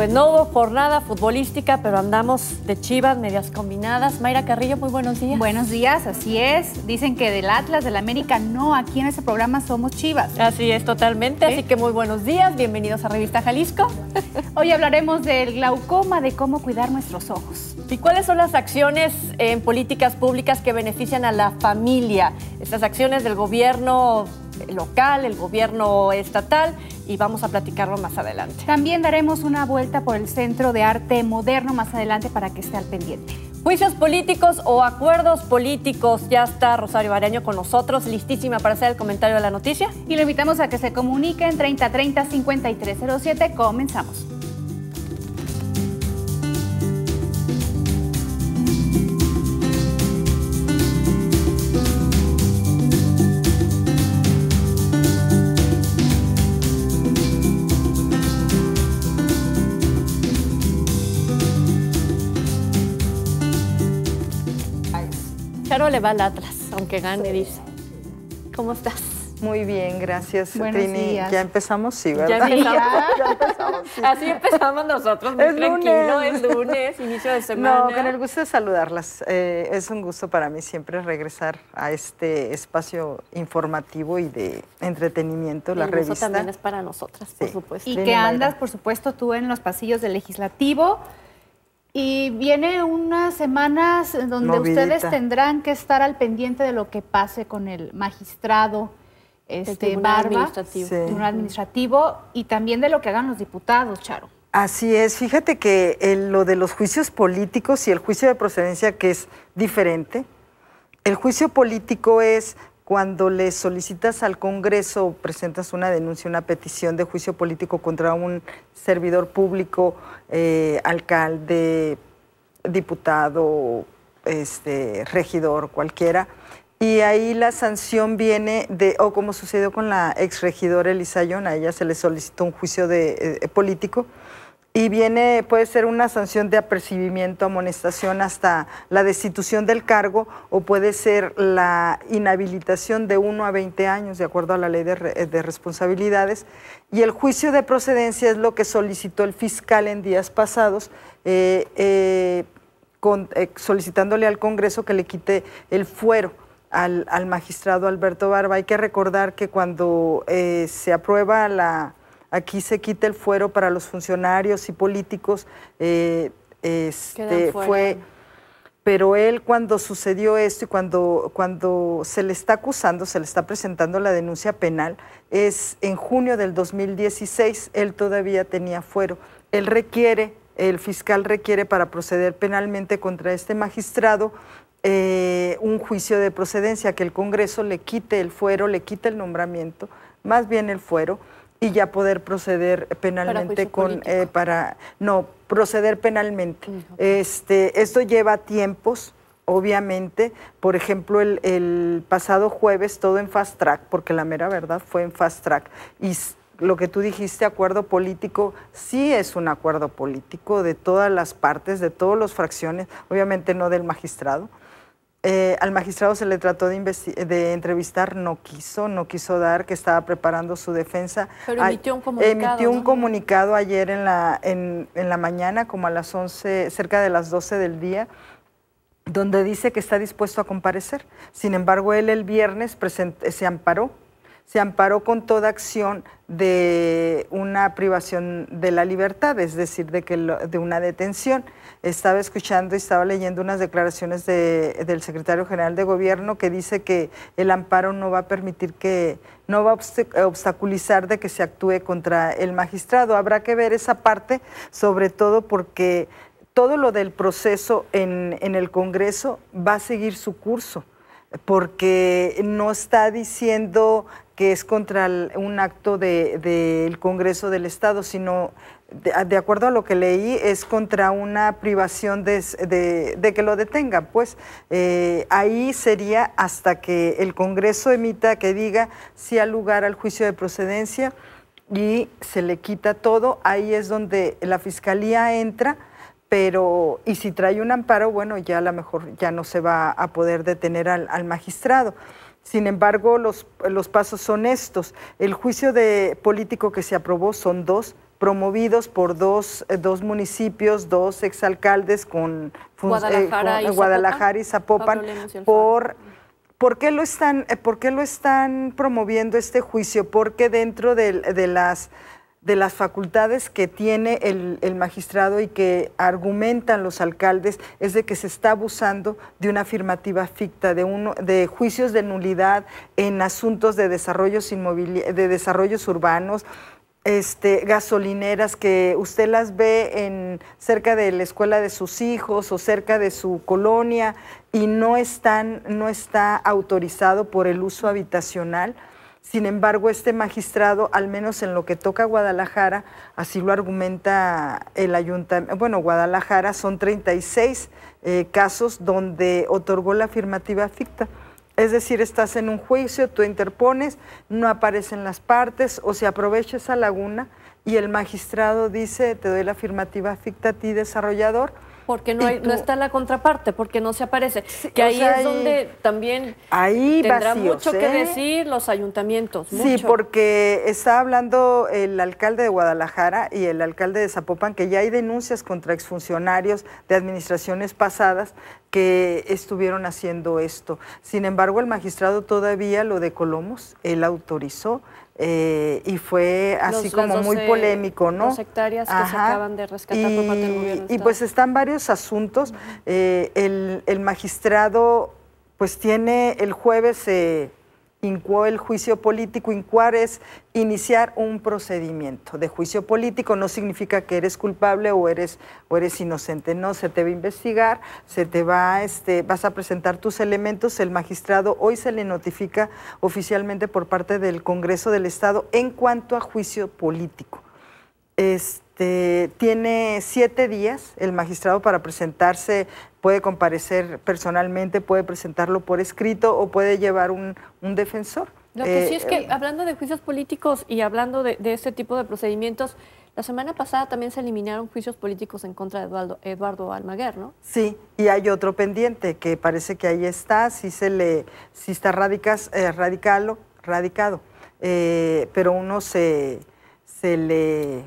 Pues no jornada futbolística, pero andamos de chivas, medias combinadas. Mayra Carrillo, muy buenos días. Buenos días, así es. Dicen que del Atlas, del América, no, aquí en este programa somos chivas. Así es, totalmente. Así que muy buenos días, bienvenidos a Revista Jalisco. Hoy hablaremos del glaucoma, de cómo cuidar nuestros ojos. ¿Y cuáles son las acciones en políticas públicas que benefician a la familia? Estas acciones del gobierno local, el gobierno estatal y vamos a platicarlo más adelante. También daremos una vuelta por el Centro de Arte Moderno más adelante para que esté al pendiente. Juicios políticos o acuerdos políticos. Ya está Rosario Bareño con nosotros, listísima para hacer el comentario de la noticia. Y lo invitamos a que se comunique en 3030-5307. Comenzamos. le va al Atlas, aunque gane, dice. ¿Cómo estás? Muy bien, gracias, Buenos Trini. Ya empezamos, sí, ¿verdad? Ya, empezamos. Así empezamos nosotros, muy es lunes. es lunes, inicio de semana. No, con el gusto de saludarlas. Eh, es un gusto para mí siempre regresar a este espacio informativo y de entretenimiento, la revista. Eso también es para nosotras, por supuesto. Y que andas, por supuesto, tú en los pasillos del legislativo y viene unas semanas donde ustedes tendrán que estar al pendiente de lo que pase con el magistrado este, el administrativo. administrativo, y también de lo que hagan los diputados, Charo. Así es, fíjate que lo de los juicios políticos y el juicio de procedencia que es diferente, el juicio político es cuando le solicitas al Congreso, presentas una denuncia, una petición de juicio político contra un servidor público, eh, alcalde, diputado, este, regidor, cualquiera, y ahí la sanción viene de, o como sucedió con la exregidora Elisa Elisayón, a ella se le solicitó un juicio de, eh, político, y viene, puede ser una sanción de apercibimiento, amonestación hasta la destitución del cargo o puede ser la inhabilitación de 1 a 20 años, de acuerdo a la ley de, responsabilidades. Y el juicio de procedencia es lo que solicitó el fiscal en días pasados. Eh, eh, eh, solicitándole al Congreso que le quite el fuero al, al magistrado Alberto Barba. Hay que recordar que cuando se aprueba la, aquí se quita el fuero para los funcionarios y políticos. Eh, este, fue, pero él cuando sucedió esto y cuando, cuando se le está acusando, se le está presentando la denuncia penal, es en junio del 2016, él todavía tenía fuero. Él requiere, el fiscal requiere para proceder penalmente contra este magistrado eh, un juicio de procedencia, que el Congreso le quite el fuero, le quite el nombramiento, más bien el fuero y ya poder proceder penalmente con eh, para no proceder penalmente. Este esto lleva tiempos. Obviamente, por ejemplo, el, el, pasado jueves todo en fast track, porque la mera verdad fue en fast track. Y lo que tú dijiste, acuerdo político, sí es un acuerdo político de todas las partes, de todas las fracciones, obviamente no del magistrado, eh, al magistrado se le trató de, entrevistar, no quiso, no quiso dar, que estaba preparando su defensa. Pero emitió un comunicado. Emitió un comunicado ayer en la, en, en la mañana, como a las 11, cerca de las 12 del día, donde dice que está dispuesto a comparecer. Sin embargo, él el viernes se amparó se amparó con toda acción de una privación de la libertad, es decir, de, que de una detención. Estaba escuchando y estaba leyendo unas declaraciones del secretario general de gobierno que dice que el amparo no va a permitir que, no va a obstaculizar de que se actúe contra el magistrado. Habrá que ver esa parte, sobre todo porque todo lo del proceso en, en el Congreso va a seguir su curso porque no está diciendo que es contra un acto del de, Congreso del Estado, sino, de, acuerdo a lo que leí, es contra una privación de, que lo detenga. Pues eh, ahí sería hasta que el Congreso emita que diga si ha lugar al juicio de procedencia y se le quita todo, ahí es donde la Fiscalía entra pero y si trae un amparo, bueno, ya a lo mejor ya no se va a poder detener al, magistrado. Sin embargo, los, los, pasos son estos. El juicio de político que se aprobó son dos, promovidos por dos, eh, dos municipios, dos exalcaldes con, eh, Guadalajara, y, Guadalajara Zapopan, y Zapopan, por... ¿Por qué, lo están, eh, ¿Por lo están promoviendo este juicio? Porque dentro de, de las de las facultades que tiene el, magistrado y que argumentan los alcaldes es de que se está abusando de una afirmativa ficta, de, juicios de nulidad en asuntos de desarrollos, de desarrollos urbanos, este, gasolineras que usted las ve en, cerca de la escuela de sus hijos o cerca de su colonia y no, están, no está autorizado por el uso habitacional sin embargo, este magistrado, al menos en lo que toca a Guadalajara, así lo argumenta el ayuntamiento, bueno, Guadalajara son 36 eh, casos donde otorgó la afirmativa ficta. Es decir, estás en un juicio, tú interpones, no aparecen las partes o se aprovecha esa laguna y el magistrado dice, te doy la afirmativa ficta a ti desarrollador porque no, hay, está la contraparte, porque no se aparece. que ahí es donde también tendrá mucho que ¿eh? decir los ayuntamientos. Sí, porque está hablando el alcalde de Guadalajara y el alcalde de Zapopan que ya hay denuncias contra exfuncionarios de administraciones pasadas que estuvieron haciendo esto. Sin embargo, el magistrado todavía lo de Colomos, él autorizó eh, y fue así como muy polémico, ¿no? Dos hectáreas que se acaban de rescatar y, por parte del gobierno. Y pues están varios asuntos. Eh, el, el, magistrado, pues tiene el jueves, incuó el juicio político, incuar es iniciar un procedimiento de juicio político, no significa que eres culpable o eres, o eres inocente, no, se te va a investigar, se te va, este, vas a presentar tus elementos, el magistrado hoy se le notifica oficialmente por parte del Congreso del Estado en cuanto a juicio político. Este, este, tiene siete días el magistrado para presentarse, puede comparecer personalmente, puede presentarlo por escrito o puede llevar un, defensor. Lo que sí eh, es que, eh, hablando de juicios políticos y hablando de, este tipo de procedimientos, la semana pasada también se eliminaron juicios políticos en contra de Eduardo, Eduardo Almaguer, ¿no? Sí, y hay otro pendiente que parece que ahí está, si se le, si está radicas, eh, radicado, eh, pero uno se, se le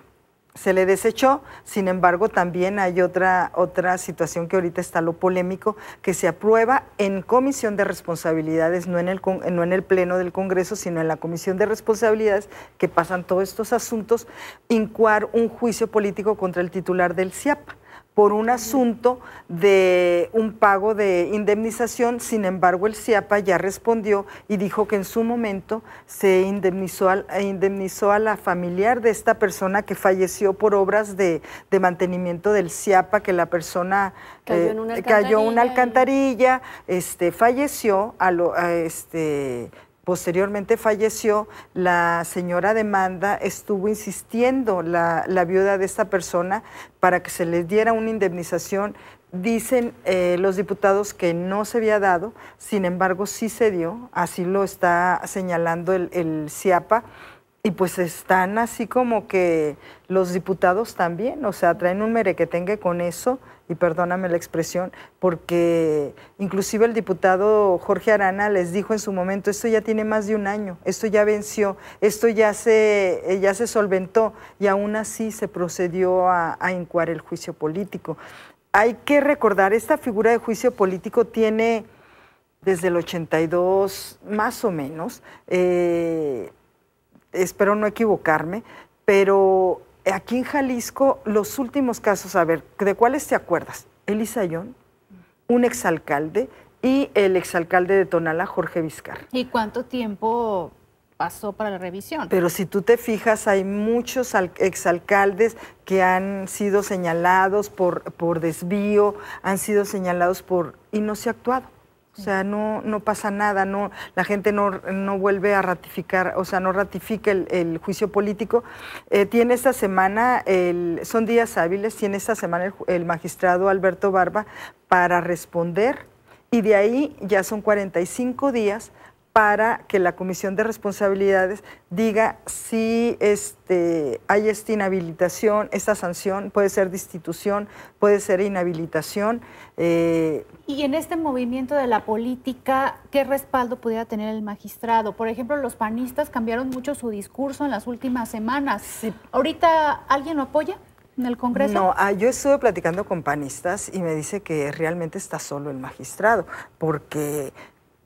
se le desechó. Sin embargo, también hay otra, otra situación que ahorita está lo polémico, que se aprueba en comisión de responsabilidades, no en, el, no en el Pleno del Congreso, sino en la comisión de responsabilidades que pasan todos estos asuntos, incuar un juicio político contra el titular del CIAPA por un asunto de un pago de indemnización. Sin embargo, el CIAPA ya respondió y dijo que en su momento se indemnizó, eh, indemnizó a la familiar de esta persona que falleció por obras de, mantenimiento del CIAPA, que la persona cayó, en eh, una, alcantarilla, este, falleció a lo, a este, Posteriormente falleció, la señora demanda estuvo insistiendo la, viuda de esta persona para que se les diera una indemnización. Dicen eh, los diputados que no se había dado, sin embargo sí se dio, así lo está señalando el, el CIAPA. Y pues están así como que los diputados también, o sea, traen un tenga con eso y perdóname la expresión, porque inclusive el diputado Jorge Arana les dijo en su momento, esto ya tiene más de un año, esto ya venció, esto ya se, eh, ya se solventó y aún así se procedió a, a incuar el juicio político. Hay que recordar, esta figura de juicio político tiene desde el 82 más o menos, eh, espero no equivocarme, pero aquí en Jalisco, los últimos casos, a ver, ¿de cuáles te acuerdas? Elisa Ayón, un exalcalde y el exalcalde de Tonala, Jorge Vizcar. ¿Y cuánto tiempo pasó para la revisión. Pero si tú te fijas, hay muchos exalcaldes que han sido señalados por, por desvío, han sido señalados por... y no se ha actuado. O sea, no, no pasa nada, no, la gente no, no vuelve a ratificar, o sea, no ratifica el, juicio político. Eh, tiene esta semana, el, son días hábiles, tiene esta semana el, el magistrado Alberto Barba para responder y de ahí ya son 45 días para que la Comisión de Responsabilidades diga si este, hay esta inhabilitación, esta sanción, puede ser destitución, puede ser inhabilitación. Eh, y en este movimiento de la política, ¿qué respaldo pudiera tener el magistrado? Por ejemplo, los panistas cambiaron mucho su discurso en las últimas semanas. ¿Ahorita alguien lo apoya? en el Congreso? No, ah, yo estuve platicando con panistas y me dice que realmente está solo el magistrado, porque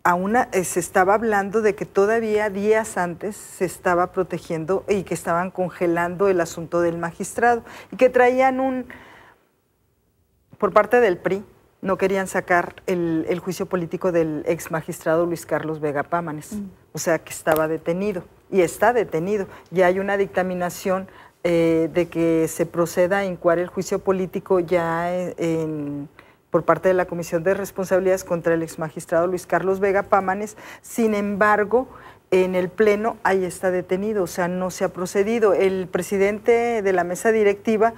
a una, eh, se estaba hablando de que todavía días antes se estaba protegiendo y que estaban congelando el asunto del magistrado y que traían un, por parte del PRI, no querían sacar el, juicio político del ex magistrado Luis Carlos Vega Pámanes, mm. o sea que estaba detenido y está detenido. Ya hay una dictaminación eh, de que se proceda a incuar el juicio político ya en por parte de la Comisión de Responsabilidades contra el exmagistrado Luis Carlos Vega Pámanes. Sin embargo, en el Pleno ahí está detenido, o sea, no se ha procedido. El presidente de la mesa directiva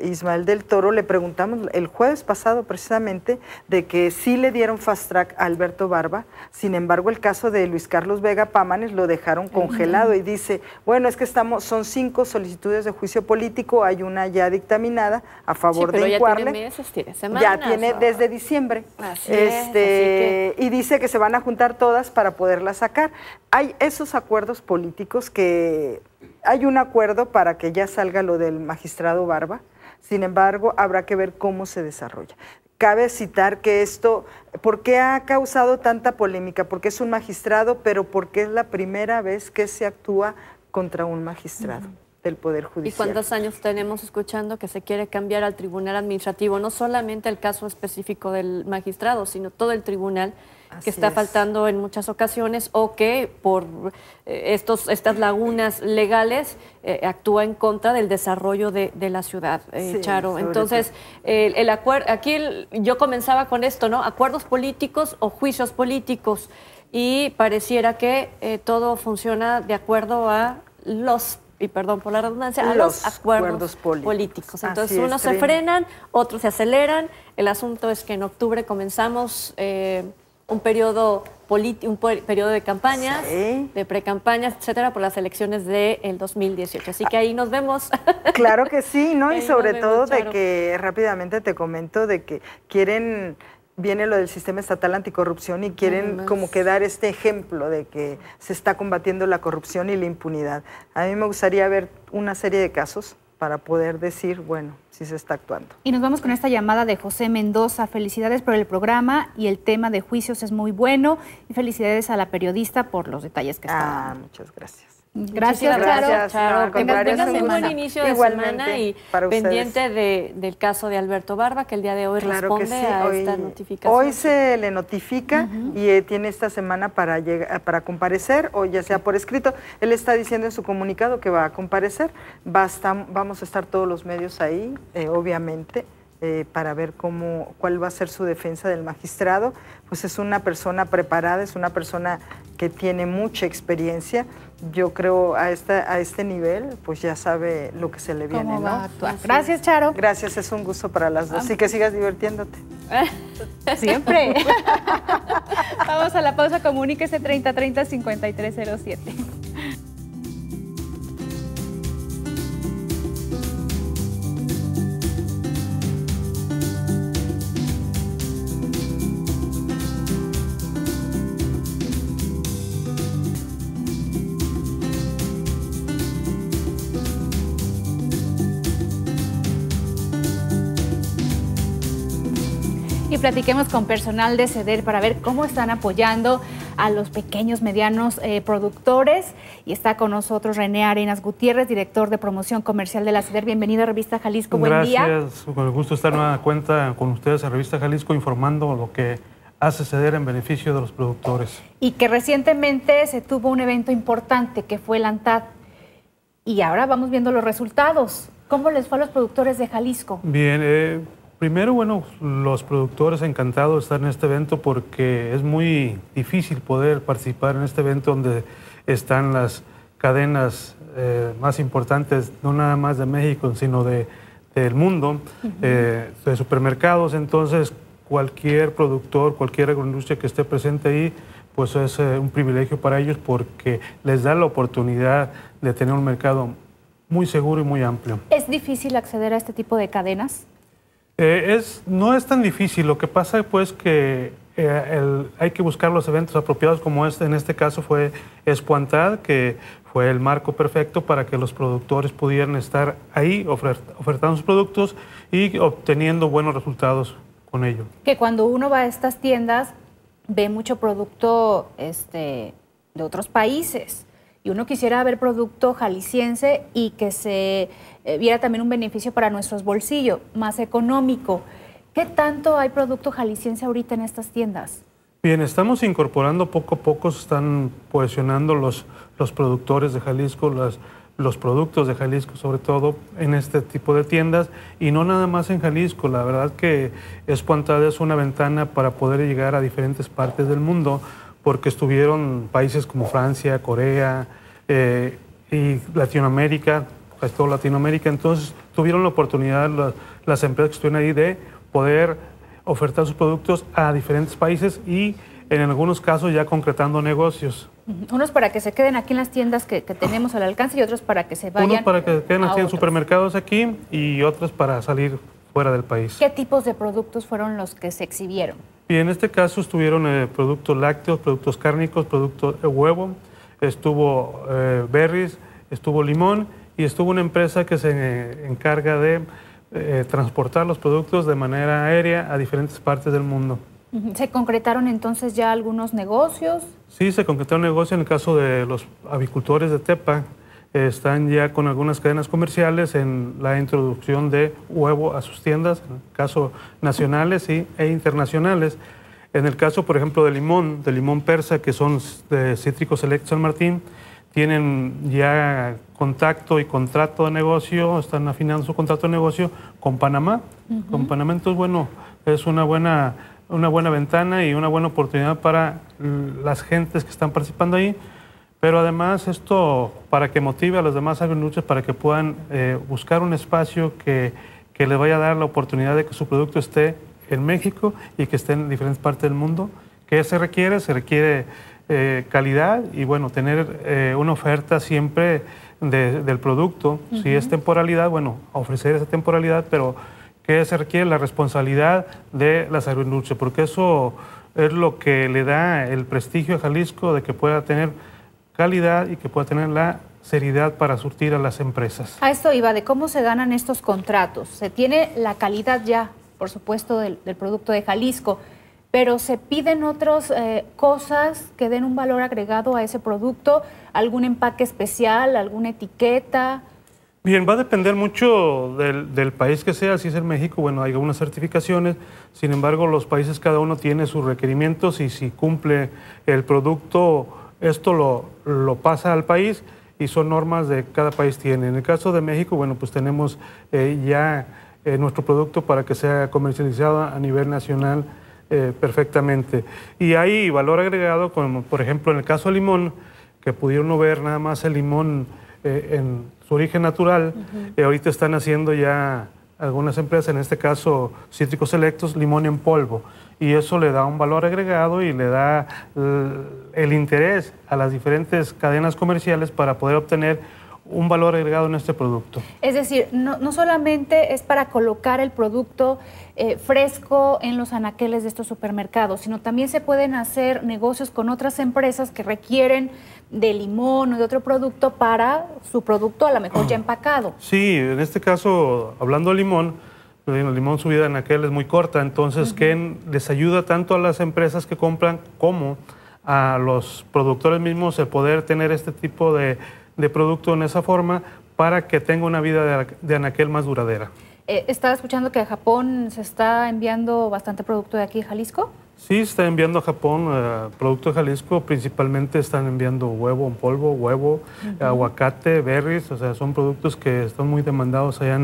Ismael del Toro, le preguntamos el jueves pasado precisamente de que sí le dieron fast track a Alberto Barba, sin embargo el caso de Luis Carlos Vega Pámanes lo dejaron congelado y dice, bueno, es que estamos, son cinco solicitudes de juicio político, hay una ya dictaminada a favor de Ya tiene, ya tiene desde diciembre. Así este, es, Y dice que se van a juntar todas para poderla sacar. Hay esos acuerdos políticos que hay un acuerdo para que ya salga lo del magistrado Barba, sin embargo, habrá que ver cómo se desarrolla. Cabe citar que esto, ¿por qué ha causado tanta polémica? Porque es un magistrado, pero porque es la primera vez que se actúa contra un magistrado. del Poder Judicial. ¿Y cuántos años tenemos escuchando que se quiere cambiar al Tribunal Administrativo? No solamente el caso específico del magistrado, sino todo el tribunal que está faltando en muchas ocasiones o que por eh, estos, estas lagunas legales eh, actúa en contra del desarrollo de, la ciudad, eh, Charo. Entonces, el, el aquí yo comenzaba con esto, ¿no? Acuerdos políticos o juicios políticos. Y pareciera que todo funciona de acuerdo a los y perdón por la redundancia, a los acuerdos, políticos. Entonces, unos se frenan, otros se aceleran. El asunto es que en octubre comenzamos un periodo un periodo de campañas, de precampañas, etcétera, por las elecciones del el 2018. Así que ahí nos vemos. Claro que sí, ¿no? y sobre todo de que rápidamente te comento de que quieren viene lo del sistema estatal anticorrupción y quieren como que dar este ejemplo de que se está combatiendo la corrupción y la impunidad. A mí me gustaría ver una serie de casos para poder decir, bueno, si se está actuando. Y nos vamos con esta llamada de José Mendoza. Felicidades por el programa y el tema de juicios es muy bueno y felicidades a la periodista por los detalles que está. Ah, muchas gracias. Gracias, gracias. Charo, Charo, un buen inicio de semana y pendiente del caso de Alberto Barba, que el día de hoy responde a hoy, esta notificación. Hoy se le notifica y eh, tiene esta semana para, llegar, para comparecer, o ya sea por escrito. Él está diciendo en su comunicado que va a comparecer. vamos a estar todos los medios ahí, eh, obviamente. Eh, para ver cómo, cuál va a ser su defensa del magistrado, pues es una persona preparada, es una persona que tiene mucha experiencia yo creo, a, esta, a este nivel, pues ya sabe lo que se le viene, ¿no? a Gracias, Charo. Gracias, es un gusto para las dos. Así ah. que sigas divirtiéndote. Siempre. Vamos a la pausa, comuníquese 3030-5307. platiquemos con personal de CEDER para ver cómo están apoyando a los pequeños, medianos eh, productores. Y está con nosotros René Arenas Gutiérrez, director de promoción comercial de la CEDER. Bienvenido a Revista Jalisco, buen día. Gracias, con el gusto estar en cuenta con ustedes en Revista Jalisco informando lo que hace ceder en beneficio de los productores. Y que recientemente se tuvo un evento importante que fue el ANTAD. Y ahora vamos viendo los resultados. ¿Cómo les fue a los productores de Jalisco? Bien, eh, Primero, bueno, los productores encantados de estar en este evento porque es muy difícil poder participar en este evento donde están las cadenas eh, más importantes, no nada más de México, sino de, del mundo, eh, de supermercados. Entonces, cualquier productor, cualquier agroindustria que esté presente ahí, pues es eh, un privilegio para ellos porque les da la oportunidad de tener un mercado muy seguro y muy amplio. ¿Es difícil acceder a este tipo de cadenas? Eh, es, no es tan difícil, lo que pasa pues que eh, hay que buscar los eventos apropiados, como este, en este caso fue Espuantad, que fue el marco perfecto para que los productores pudieran estar ahí ofertando sus productos y obteniendo buenos resultados con ello. Que cuando uno va a estas tiendas ve mucho producto este, de otros países y uno quisiera ver producto jalisciense y que se eh, viera también un beneficio para nuestros bolsillos, más económico. ¿Qué tanto hay producto jalisciense ahorita en estas tiendas? Bien, estamos incorporando poco a poco, se están posicionando los, los productores de Jalisco, las, los productos de Jalisco, sobre todo en este tipo de tiendas, y no nada más en Jalisco. La verdad que es cuantada, es una ventana para poder llegar a diferentes partes del mundo, porque estuvieron países como Francia, Corea eh, y Latinoamérica esto toda Latinoamérica. Entonces tuvieron la oportunidad las, empresas que estuvieron ahí de poder ofertar sus productos a diferentes países y en algunos casos ya concretando negocios. Unos para que se queden aquí en las tiendas que, tenemos al alcance y otros para que se vayan. Unos para que se queden en supermercados aquí y otros para salir fuera del país. ¿Qué tipos de productos fueron los que se exhibieron? Y en este caso estuvieron eh, productos lácteos, productos cárnicos, productos de huevo, estuvo eh, berries, estuvo limón y estuvo una empresa que se eh, encarga de eh, transportar los productos de manera aérea a diferentes partes del mundo. ¿Se concretaron entonces ya algunos negocios? Sí, se concretaron negocios en el caso de los avicultores de Tepa. están ya con algunas cadenas comerciales en la introducción de huevo a sus tiendas, en el caso nacionales y, e internacionales. En el caso, por ejemplo, de limón, de limón persa, que son de Cítricos selecto San Martín, tienen ya contacto y contrato de negocio, están afinando su contrato de negocio con Panamá. Con Panamá, entonces, bueno, es una buena, una buena ventana y una buena oportunidad para las gentes que están participando ahí. Pero además esto para que motive a los demás agroindustrias para que puedan eh, buscar un espacio que, que les vaya a dar la oportunidad de que su producto esté en México y que esté en diferentes partes del mundo. ¿Qué se requiere? Se requiere eh, calidad y bueno, tener eh, una oferta siempre de, del producto. Si es temporalidad, bueno, ofrecer esa temporalidad, pero que se requiere la responsabilidad de la agroindustrias, porque eso es lo que le da el prestigio a Jalisco de que pueda tener calidad y que pueda tener la seriedad para surtir a las empresas. A esto iba, de cómo se ganan estos contratos. Se tiene la calidad ya, por supuesto, del, del producto de Jalisco pero se piden otras eh, cosas que den un valor agregado a ese producto, algún empaque especial, alguna etiqueta. Bien, va a depender mucho del, país que sea, si es en México, bueno, hay algunas certificaciones, sin embargo los países cada uno tiene sus requerimientos y si cumple el producto, esto lo, pasa al país y son normas de cada país tiene. En el caso de México, bueno, pues tenemos eh, ya eh, nuestro producto para que sea comercializado a nivel nacional eh, perfectamente. Y hay valor agregado, como por ejemplo en el caso del limón, que pudieron ver nada más el limón eh, en su origen natural. y eh, ahorita están haciendo ya algunas empresas, en este caso Cítricos Selectos, limón en polvo. Y eso le da un valor agregado y le da el interés a las diferentes cadenas comerciales para poder obtener un valor agregado en este producto. Es decir, no, solamente es para colocar el producto eh, fresco en los anaqueles de estos supermercados, sino también se pueden hacer negocios con otras empresas que requieren de limón o de otro producto para su producto a lo mejor ya empacado. Sí, en este caso, hablando de limón, eh, el limón su vida en aquel es muy corta, entonces ¿qué les ayuda tanto a las empresas que compran como a los productores mismos el poder tener este tipo de de producto en esa forma para que tenga una vida de, anaquel más duradera. Eh, estaba escuchando que a Japón se está enviando bastante producto de aquí, Jalisco. Sí, está enviando a Japón eh, producto de Jalisco, principalmente están enviando huevo en polvo, huevo, aguacate, berries, o sea, son productos que están muy demandados allá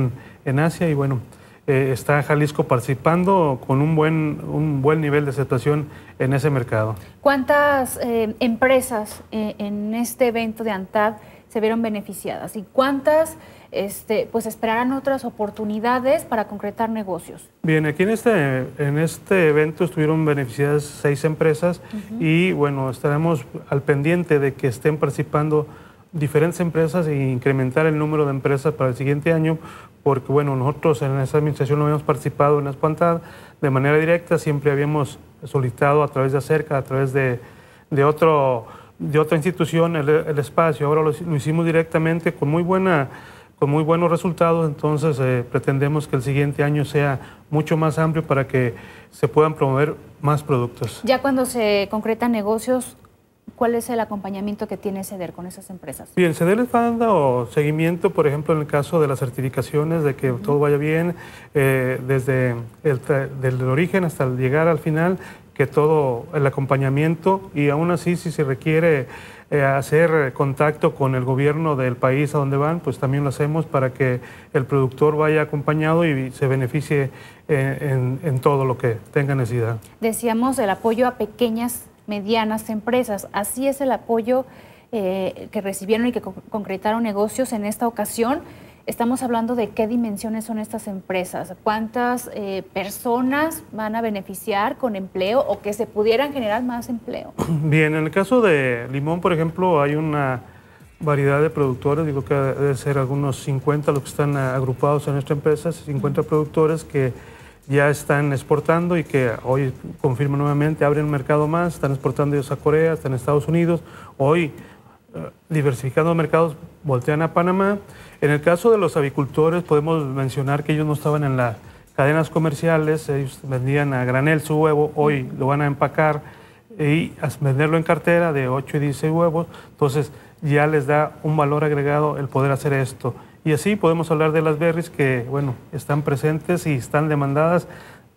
en, Asia y bueno, eh, está Jalisco participando con un buen, un buen nivel de aceptación en ese mercado. ¿Cuántas empresas en este evento de ANTAD se vieron beneficiadas y cuántas este, pues esperarán otras oportunidades para concretar negocios. Bien, aquí en este, en este evento estuvieron beneficiadas seis empresas y bueno, estaremos al pendiente de que estén participando diferentes empresas e incrementar el número de empresas para el siguiente año, porque bueno, nosotros en esta administración no habíamos participado en espantal de manera directa, siempre habíamos solicitado a través de acerca, a través de, de otro de otra institución el, espacio. Ahora lo, hicimos directamente con muy, buena, con muy buenos resultados, entonces eh, pretendemos que el siguiente año sea mucho más amplio para que se puedan promover más productos. Ya cuando se concretan negocios, ¿cuál es el acompañamiento que tiene Ceder con esas empresas? Bien, Ceder les banda dando seguimiento, por ejemplo, en el caso de las certificaciones, de que todo vaya bien, eh, desde el del origen hasta llegar al final, que todo el acompañamiento y aún así si se requiere eh, hacer contacto con el gobierno del país a donde van, pues también lo hacemos para que el productor vaya acompañado y se beneficie eh, en, todo lo que tenga necesidad. Decíamos el apoyo a pequeñas, medianas empresas, así es el apoyo eh, que recibieron y que concretaron negocios en esta ocasión estamos hablando de qué dimensiones son estas empresas, cuántas eh, personas van a beneficiar con empleo o que se pudieran generar más empleo. Bien, en el caso de limón, por ejemplo, hay una variedad de productores, digo que debe ser algunos 50 los que están agrupados en nuestra empresa, 50 productores que ya están exportando y que hoy confirmo nuevamente, abren un mercado más, están exportando ellos a Corea, están en Estados Unidos, hoy eh, diversificando mercados, voltean a Panamá en el caso de los avicultores, podemos mencionar que ellos no estaban en las cadenas comerciales, ellos vendían a granel su huevo, hoy lo van a empacar y venderlo en cartera de 8 y 16 huevos, entonces ya les da un valor agregado el poder hacer esto. Y así podemos hablar de las berries que, bueno, están presentes y están demandadas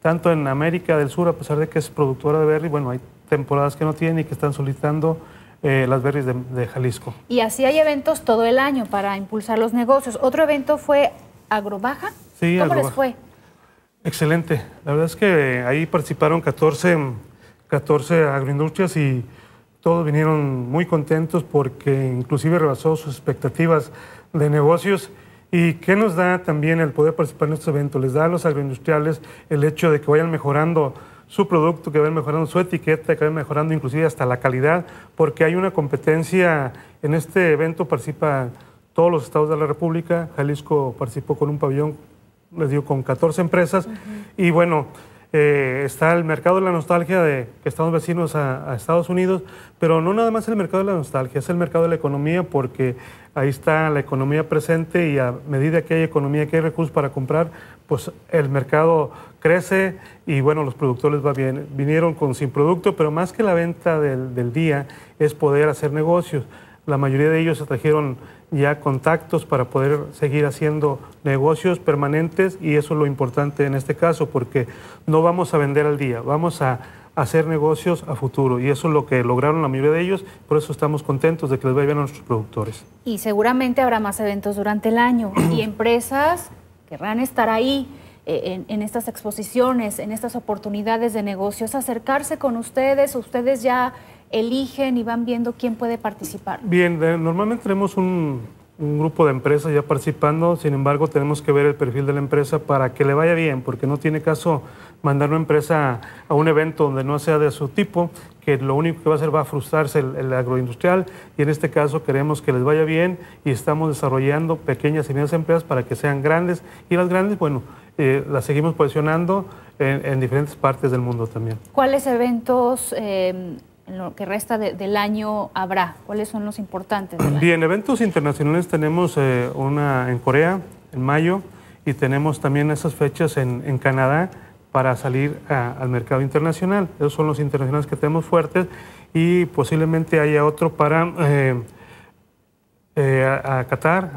tanto en América del Sur, a pesar de que es productora de berries, bueno, hay temporadas que no tienen y que están solicitando eh, las berries de, Jalisco. Y así hay eventos todo el año para impulsar los negocios. Otro evento fue Agrobaja. Sí, ¿Cómo les fue? Excelente. La verdad es que ahí participaron 14, 14 agroindustrias y todos vinieron muy contentos porque inclusive rebasó sus expectativas de negocios. ¿Y qué nos da también el poder participar en estos eventos? Les da a los agroindustriales el hecho de que vayan mejorando su producto, que va mejorando su etiqueta, que va mejorando inclusive hasta la calidad, porque hay una competencia. En este evento participan todos los estados de la República. Jalisco participó con un pabellón, les digo, con 14 empresas. Y bueno, eh, está el mercado de la nostalgia de que estamos vecinos a, a, Estados Unidos, pero no nada más el mercado de la nostalgia, es el mercado de la economía porque ahí está la economía presente y a medida que hay economía, que hay recursos para comprar, pues el mercado crece y bueno, los productores va bien. Vinieron con sin producto, pero más que la venta del, día es poder hacer negocios. La mayoría de ellos atrajeron trajeron ya contactos para poder seguir haciendo negocios permanentes y eso es lo importante en este caso porque no vamos a vender al día, vamos a hacer negocios a futuro y eso es lo que lograron la mayoría de ellos, por eso estamos contentos de que les vaya bien a nuestros productores. Y seguramente habrá más eventos durante el año y empresas querrán estar ahí eh, en, estas exposiciones, en estas oportunidades de negocios, acercarse con ustedes, ustedes ya eligen y van viendo quién puede participar. Bien, normalmente tenemos un, grupo de empresas ya participando, sin embargo tenemos que ver el perfil de la empresa para que le vaya bien, porque no tiene caso mandar una empresa a un evento donde no sea de su tipo que lo único que va a hacer va a frustrarse el, agroindustrial y en este caso queremos que les vaya bien y estamos desarrollando pequeñas y medianas empresas para que sean grandes y las grandes, bueno, eh, las seguimos posicionando en, diferentes partes del mundo también. ¿Cuáles eventos eh, en lo que resta del año habrá? ¿Cuáles son los importantes? Bien, eventos internacionales tenemos eh, una en Corea en mayo y tenemos también esas fechas en, en Canadá para salir eh, al mercado internacional. Esos son los internacionales que tenemos fuertes y posiblemente haya otro para eh, eh, ...acatar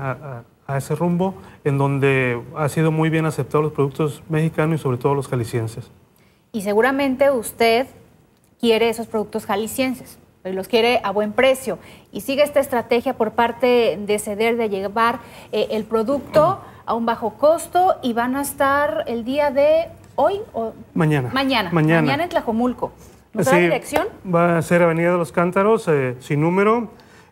a, a, ese rumbo, en donde ha sido muy bien aceptados los productos mexicanos y sobre todo los jaliscienses. Y seguramente usted quiere esos productos jaliscienses, los quiere a buen precio y sigue esta estrategia por parte de ceder, de llevar el producto a un bajo costo y van a estar el día de hoy o mañana. Mañana. Mañana, en Tlajomulco. ¿Nos dirección? Va a ser Avenida de los Cántaros, eh, sin número,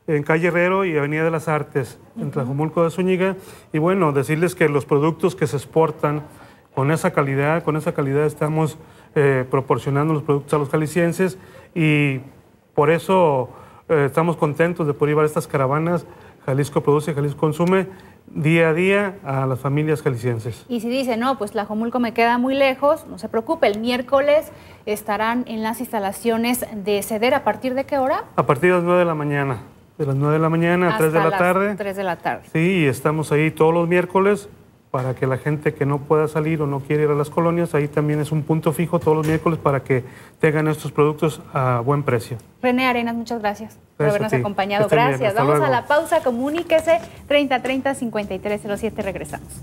en Calle Herrero y Avenida de las Artes, en Tlajomulco de Zúñiga. Y bueno, decirles que los productos que se exportan con esa calidad, con esa calidad estamos eh, proporcionando los productos a los jaliscienses y por eso eh, estamos contentos de poder llevar estas caravanas. Jalisco produce, Jalisco consume día a día a las familias jaliscienses. Y si dice no, pues la Jomulco me queda muy lejos, no se preocupe, el miércoles estarán en las instalaciones de CEDER. ¿A partir de qué hora? A partir de las 9 de la mañana. De las 9 de la mañana a 3 de la tarde. 3 de la tarde. Sí, y estamos ahí todos los miércoles para que la gente que no pueda salir o no quiere ir a las colonias, ahí también es un punto fijo todos los miércoles para que tengan estos productos a buen precio. René Arenas, muchas gracias, por habernos acompañado. Gracias. Vamos a la pausa, comuníquese 3030 5307, regresamos.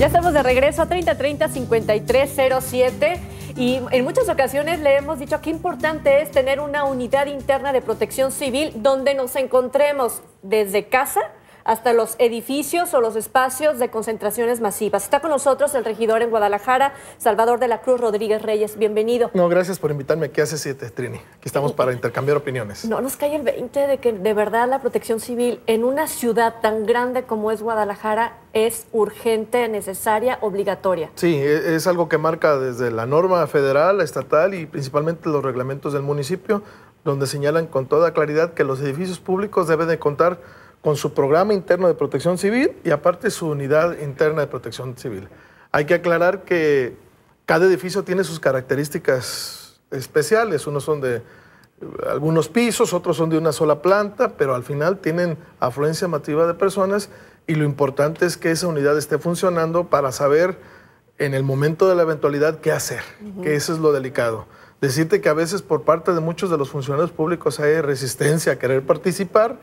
Ya estamos de regreso a 3030-5307 y en muchas ocasiones le hemos dicho qué importante es tener una unidad interna de protección civil donde nos encontremos desde casa hasta los edificios o los espacios de concentraciones masivas. Está con nosotros el regidor en Guadalajara, Salvador de la Cruz Rodríguez Reyes. Bienvenido. No, gracias por invitarme aquí hace siete, Trini. Aquí estamos para intercambiar opiniones. No nos cae el 20 de que de verdad la protección civil en una ciudad tan grande como es Guadalajara es urgente, necesaria, obligatoria. Sí, e, es algo que marca desde la norma federal, estatal y principalmente los reglamentos del municipio, donde señalan con toda claridad que los edificios públicos deben de contar con su programa interno de protección civil y aparte su unidad interna de protección civil. Hay que aclarar que cada edificio tiene sus características especiales. Unos son de algunos pisos, otros son de una sola planta, pero al final tienen afluencia masiva de personas y lo importante es que esa unidad esté funcionando para saber en el momento de la eventualidad qué hacer, que eso es lo delicado. Decirte que a veces por parte de muchos de los funcionarios públicos hay resistencia a querer participar,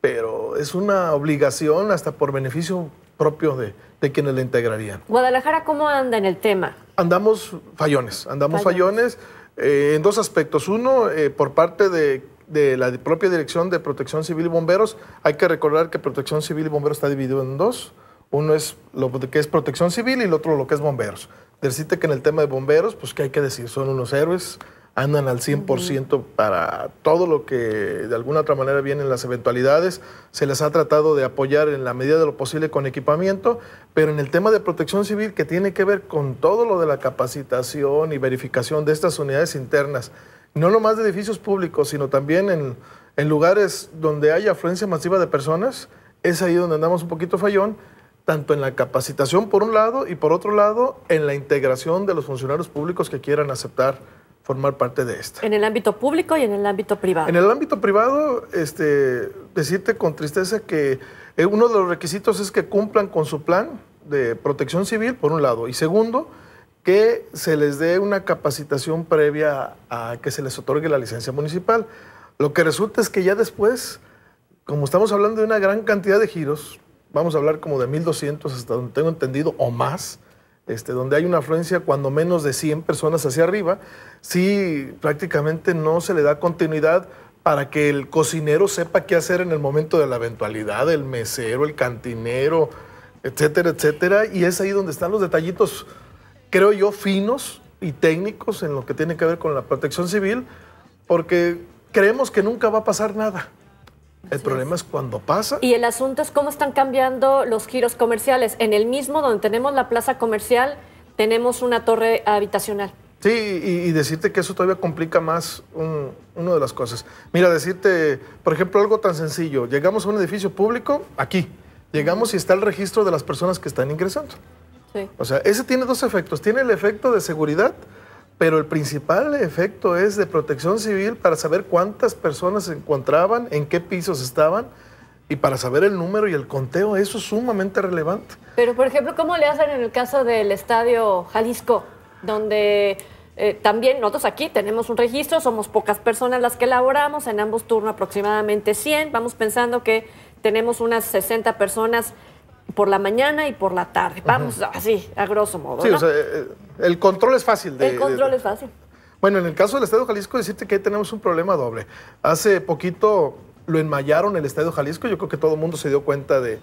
pero es una obligación hasta por beneficio propio de, de quienes la integrarían. Guadalajara, ¿cómo anda en el tema? Andamos fallones, andamos fallones, eh, en dos aspectos. Uno, eh, por parte de, de, la propia Dirección de Protección Civil y Bomberos, hay que recordar que Protección Civil y Bomberos está dividido en dos. Uno es lo que es protección civil y el otro lo que es bomberos. Decirte que en el tema de bomberos, pues qué hay que decir, son unos héroes, andan al 100% para todo lo que de alguna otra manera vienen las eventualidades. Se les ha tratado de apoyar en la medida de lo posible con equipamiento, pero en el tema de protección civil que tiene que ver con todo lo de la capacitación y verificación de estas unidades internas, no nomás de edificios públicos, sino también en, en lugares donde hay afluencia masiva de personas, es ahí donde andamos un poquito fallón tanto en la capacitación por un lado y por otro lado en la integración de los funcionarios públicos que quieran aceptar formar parte de esto. En el ámbito público y en el ámbito privado. En el ámbito privado, este, decirte con tristeza que eh, uno de los requisitos es que cumplan con su plan de protección civil, por un lado, y segundo, que se les dé una capacitación previa a que se les otorgue la licencia municipal. Lo que resulta es que ya después, como estamos hablando de una gran cantidad de giros, vamos a hablar como de 1.200 hasta donde tengo entendido o más, este, donde hay una afluencia cuando menos de 100 personas hacia arriba, sí prácticamente no se le da continuidad para que el cocinero sepa qué hacer en el momento de la eventualidad, el mesero, el cantinero, etcétera, etcétera. Y es ahí donde están los detallitos, creo yo, finos y técnicos en lo que tiene que ver con la protección civil, porque creemos que nunca va a pasar nada. el problema es. cuando pasa. Y el asunto es cómo están cambiando los giros comerciales. En el mismo donde tenemos la plaza comercial, tenemos una torre habitacional. Sí, y, decirte que eso todavía complica más una de las cosas. Mira, decirte, por ejemplo, algo tan sencillo. Llegamos a un edificio público, aquí. Llegamos y está el registro de las personas que están ingresando. Sí. O sea, ese tiene dos efectos. Tiene el efecto de seguridad, pero el principal efecto es de protección civil para saber cuántas personas se encontraban, en qué pisos estaban y para saber el número y el conteo. Eso es sumamente relevante. Pero, por ejemplo, ¿cómo le hacen en el caso del Estadio Jalisco? donde eh, también nosotros aquí tenemos un registro, somos pocas personas las que elaboramos, en ambos turnos aproximadamente 100, vamos pensando que tenemos unas 60 personas por la mañana y por la tarde, vamos así, a grosso modo. Sí, o sea, eh, el control es fácil. De, el control es fácil. Bueno, en el caso del Estado Jalisco, decirte que ahí tenemos un problema doble. Hace poquito lo enmayaron el Estadio Jalisco. Yo creo que todo el mundo se dio cuenta de,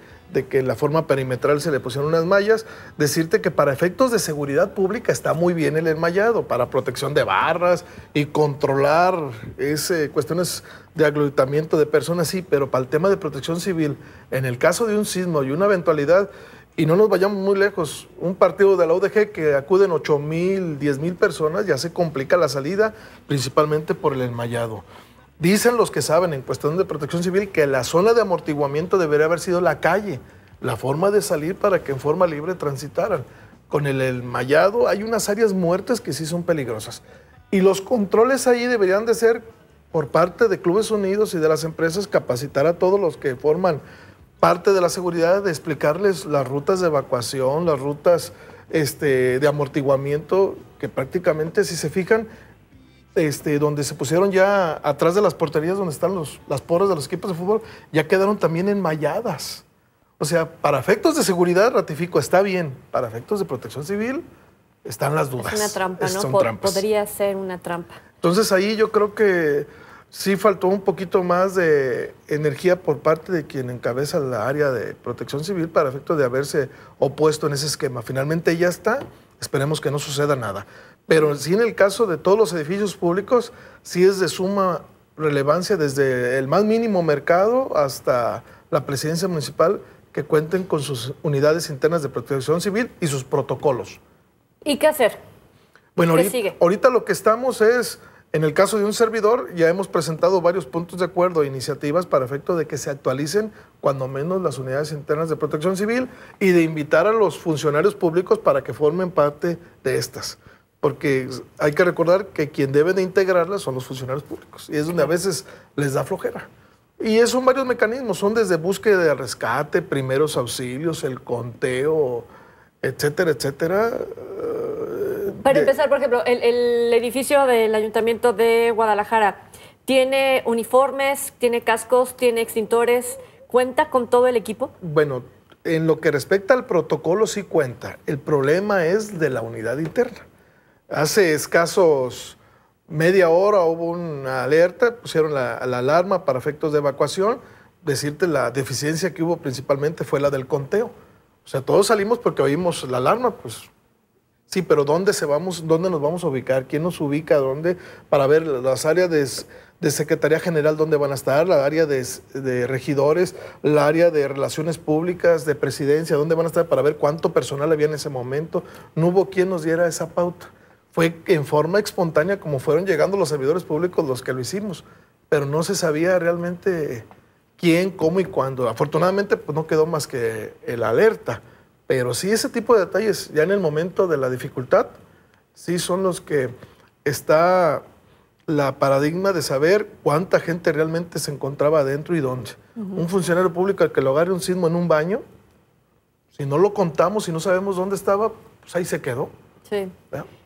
que en la forma perimetral se le pusieron unas mallas. Decirte que para efectos de seguridad pública está muy bien el enmayado, para protección de barras y controlar ese, cuestiones de aglutamiento de personas, sí, pero para el tema de protección civil, en el caso de un sismo y una eventualidad, y no nos vayamos muy lejos, un partido de la UDG que acuden 8 mil, 10 mil personas, ya se complica la salida, principalmente por el enmayado. Dicen los que saben en cuestión de protección civil que la zona de amortiguamiento debería haber sido la calle, la forma de salir para que en forma libre transitaran. Con el, el mallado hay unas áreas muertas que sí son peligrosas. Y los controles ahí deberían de ser por parte de Clubes Unidos y de las empresas capacitar a todos los que forman parte de la seguridad de explicarles las rutas de evacuación, las rutas este, de amortiguamiento, que prácticamente si se fijan este, donde se pusieron ya atrás de las porterías donde están los, las porras de los equipos de fútbol, ya quedaron también enmalladas. O sea, para efectos de seguridad, ratifico, está bien. Para efectos de protección civil, están las dudas. Es una trampa, ¿no? Podría ser una trampa. Entonces ahí yo creo que sí faltó un poquito más de energía por parte de quien encabeza la área de protección civil para efectos de haberse opuesto en ese esquema. Finalmente ya está, esperemos que no suceda nada. Pero sí en el caso de todos los edificios públicos, sí es de suma relevancia desde el más mínimo mercado hasta la presidencia municipal que cuenten con sus unidades internas de protección civil y sus protocolos. ¿Y qué hacer? Bueno, ahorita lo que estamos es, en el caso de un servidor, ya hemos presentado varios puntos de acuerdo e iniciativas para efecto de que se actualicen cuando menos las unidades internas de protección civil y de invitar a los funcionarios públicos para que formen parte de estas porque hay que recordar que quien debe de integrarlas son los funcionarios públicos, y es donde a veces les da flojera. Y son varios mecanismos, son desde búsqueda de rescate, primeros auxilios, el conteo, etcétera, etcétera. Eh, Para empezar, por ejemplo, el, el edificio del Ayuntamiento de Guadalajara tiene uniformes, tiene cascos, tiene extintores, ¿cuenta con todo el equipo? Bueno, en lo que respecta al protocolo sí cuenta, el problema es de la unidad interna. Hace escasos media hora hubo una alerta, pusieron la, alarma para efectos de evacuación. Decirte la deficiencia que hubo principalmente fue la del conteo. O sea, todos salimos porque oímos la alarma, pues sí, pero ¿dónde, se vamos, dónde nos vamos a ubicar? ¿Quién nos ubica? ¿Dónde? Para ver las áreas de, Secretaría General, ¿dónde van a estar? La área de, de regidores, la área de Relaciones Públicas, de Presidencia, ¿dónde van a estar? Para ver cuánto personal había en ese momento. No hubo quien nos diera esa pauta fue en forma espontánea como fueron llegando los servidores públicos los que lo hicimos, pero no se sabía realmente quién, cómo y cuándo. Afortunadamente pues no quedó más que el alerta, pero sí ese tipo de detalles ya en el momento de la dificultad, sí son los que está la paradigma de saber cuánta gente realmente se encontraba adentro y dónde. Un funcionario público al que lo agarre un sismo en un baño, si no lo contamos, y no sabemos dónde estaba, pues ahí se quedó. Sí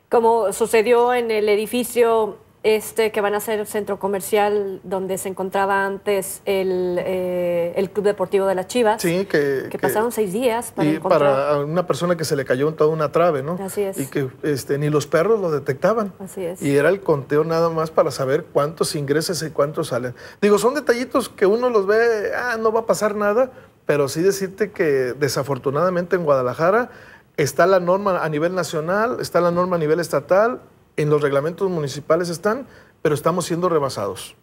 como sucedió en el edificio este que van a ser el centro comercial donde se encontraba antes eh, el, Club Deportivo de las Chivas. Sí, que, pasaron seis días para y para una persona que se le cayó en toda una trave, ¿no? Así es. Y que este, ni los perros lo detectaban. Así es. Y era el conteo nada más para saber cuántos ingresos y cuántos salen. Digo, son detallitos que uno los ve, ah, no va a pasar nada, pero sí decirte que desafortunadamente en Guadalajara Está la norma a nivel nacional, está la norma a nivel estatal, en los reglamentos municipales están, pero estamos siendo rebasados.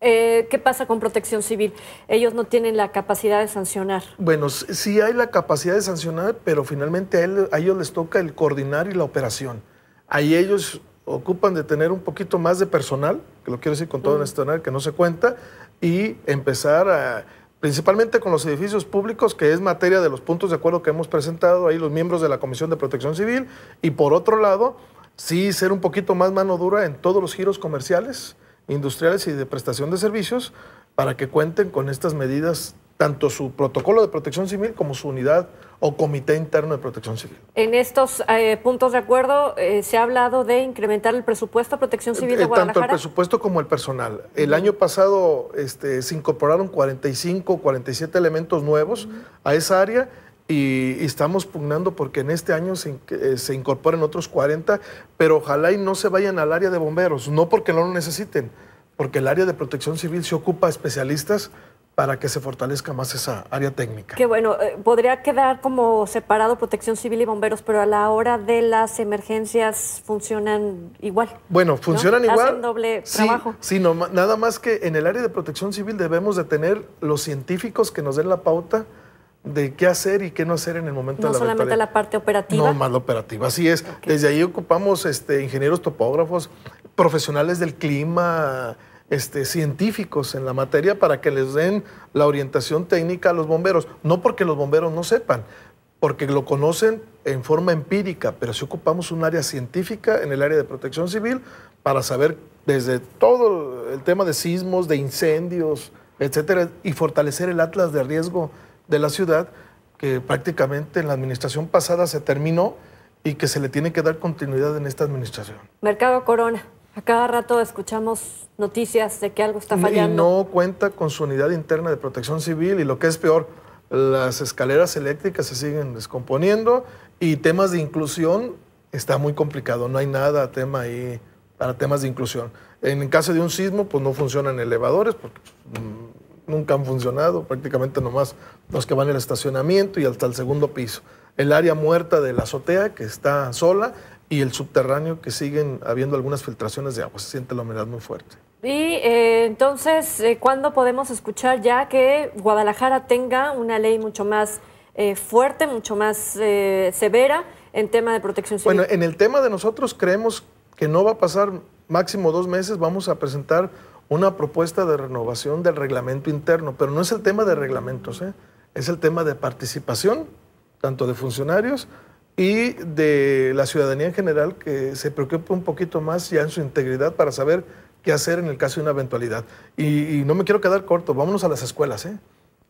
Eh, ¿Qué pasa con protección civil? Ellos no tienen la capacidad de sancionar. Bueno, sí hay la capacidad de sancionar, pero finalmente a, ellos les toca el coordinar y la operación. Ahí ellos ocupan de tener un poquito más de personal, que lo quiero decir con todo mm. en este que no se cuenta, y empezar a principalmente con los edificios públicos, que es materia de los puntos de acuerdo que hemos presentado ahí los miembros de la Comisión de Protección Civil, y por otro lado, sí ser un poquito más mano dura en todos los giros comerciales, industriales y de prestación de servicios, para que cuenten con estas medidas, tanto su protocolo de protección civil como su unidad o Comité Interno de Protección Civil. En estos eh, puntos de acuerdo eh, se ha hablado de incrementar el presupuesto a Protección eh, Civil de Tanto el presupuesto como el personal. El año pasado este, se incorporaron 45, 47 elementos nuevos a esa área. Y, estamos pugnando porque en este año se, se, incorporen otros 40, pero ojalá y no se vayan al área de bomberos, no porque no lo necesiten, porque el área de protección civil se ocupa especialistas para que se fortalezca más esa área técnica. Que bueno, eh, podría quedar como separado protección civil y bomberos, pero a la hora de las emergencias funcionan igual. Bueno, funcionan igual. Hacen doble trabajo. Sí, nada más que en el área de protección civil debemos de tener los científicos que nos den la pauta de qué hacer y qué no hacer en el momento de la No solamente la parte operativa. No, más la operativa, así es. Desde ahí ocupamos este, ingenieros topógrafos, profesionales del clima, este, científicos en la materia para que les den la orientación técnica a los bomberos. No porque los bomberos no sepan, porque lo conocen en forma empírica, pero si ocupamos un área científica en el área de protección civil para saber desde todo el tema de sismos, de incendios, etcétera, y fortalecer el atlas de riesgo de la ciudad, que prácticamente en la administración pasada se terminó y que se le tiene que dar continuidad en esta administración. Mercado Corona. A cada rato escuchamos noticias de que algo está fallando. Y no cuenta con su unidad interna de protección civil y lo que es peor, las escaleras eléctricas se siguen descomponiendo y temas de inclusión está muy complicado, no hay nada tema ahí para temas de inclusión. En caso de un sismo, pues no funcionan elevadores porque mm, nunca han funcionado, prácticamente nomás los que van al estacionamiento y hasta el segundo piso. El área muerta de la azotea que está sola y el subterráneo que siguen habiendo algunas filtraciones de agua. Se siente la humedad muy fuerte. Y eh, entonces, eh, ¿cuándo podemos escuchar ya que Guadalajara tenga una ley mucho más eh, fuerte, mucho más severa en tema de protección civil? Bueno, en el tema de nosotros creemos que no va a pasar máximo dos meses, vamos a presentar una propuesta de renovación del reglamento interno, pero no es el tema de reglamentos, es el tema de participación, tanto de funcionarios, y de la ciudadanía en general que se preocupe un poquito más ya en su integridad para saber qué hacer en el caso de una eventualidad. Y, no me quiero quedar corto, vámonos a las escuelas. ¿eh?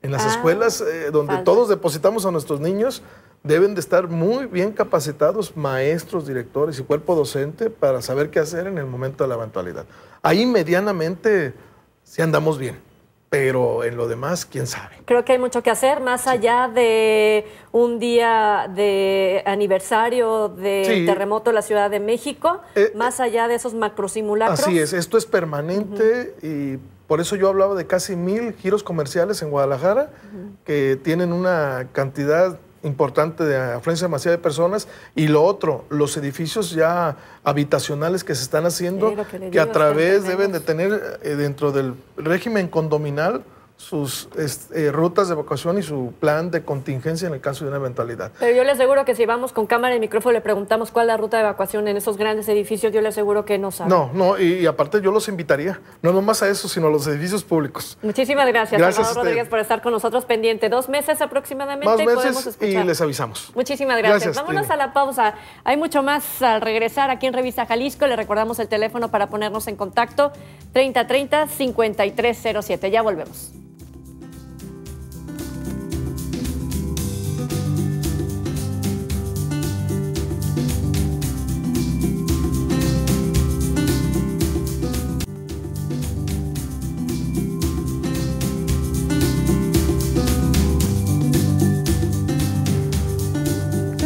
En las ah, escuelas eh, donde todos depositamos a nuestros niños, deben de estar muy bien capacitados maestros, directores y cuerpo docente para saber qué hacer en el momento de la eventualidad. Ahí medianamente si andamos bien pero en lo demás, quién sabe. Creo que hay mucho que hacer, más allá de un día de aniversario del terremoto de la Ciudad de México, eh, eh, más allá de esos macrosimulacros. Así es, esto es permanente y por eso yo hablaba de casi mil giros comerciales en Guadalajara, que tienen una cantidad importante de afluencia masiva de personas. Y lo otro, los edificios ya habitacionales que se están haciendo, que, a través deben de tener eh, dentro del régimen condominal sus eh, rutas de evacuación y su plan de contingencia en el caso de una eventualidad. Pero yo le aseguro que si vamos con cámara y micrófono le preguntamos cuál es la ruta de evacuación en esos grandes edificios, yo le aseguro que no sabe. No, no, y, aparte yo los invitaría, no nomás a eso, sino a los edificios públicos. Muchísimas gracias, gracias Rodríguez, por estar con nosotros pendiente. Dos meses aproximadamente y Y les avisamos. Muchísimas gracias. Vámonos a la pausa. Hay mucho más al regresar aquí en Revista Jalisco. Le recordamos el teléfono para ponernos en contacto 3030-5307. Ya volvemos.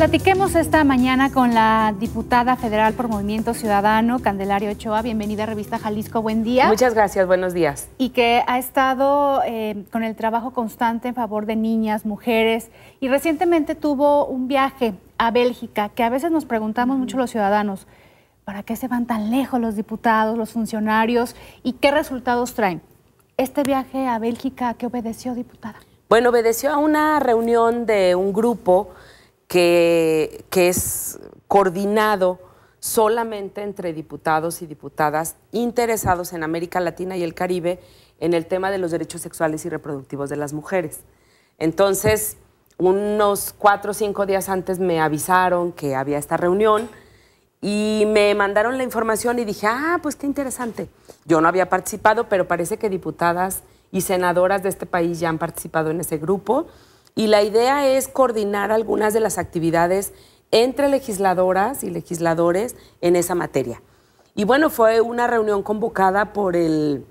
Platiquemos esta mañana con la diputada federal por Movimiento Ciudadano, Candelario Ochoa. Bienvenida a Revista Jalisco, buen día. Muchas gracias, buenos días. Y que ha estado eh, con el trabajo constante en favor de niñas, mujeres, y recientemente tuvo un viaje a Bélgica, que a veces nos preguntamos mucho los ciudadanos, ¿para qué se van tan lejos los diputados, los funcionarios, y qué resultados traen? Este viaje a Bélgica, ¿qué obedeció, diputada? Bueno, obedeció a una reunión de un grupo que, es coordinado solamente entre diputados y diputadas interesados en América Latina y el Caribe en el tema de los derechos sexuales y reproductivos de las mujeres. Entonces, unos cuatro o cinco días antes me avisaron que había esta reunión y me mandaron la información y dije, ah, pues qué interesante. Yo no había participado, pero parece que diputadas y senadoras de este país ya han participado en ese grupo y la idea es coordinar algunas de las actividades entre legisladoras y legisladores en esa materia. Y bueno, fue una reunión convocada por el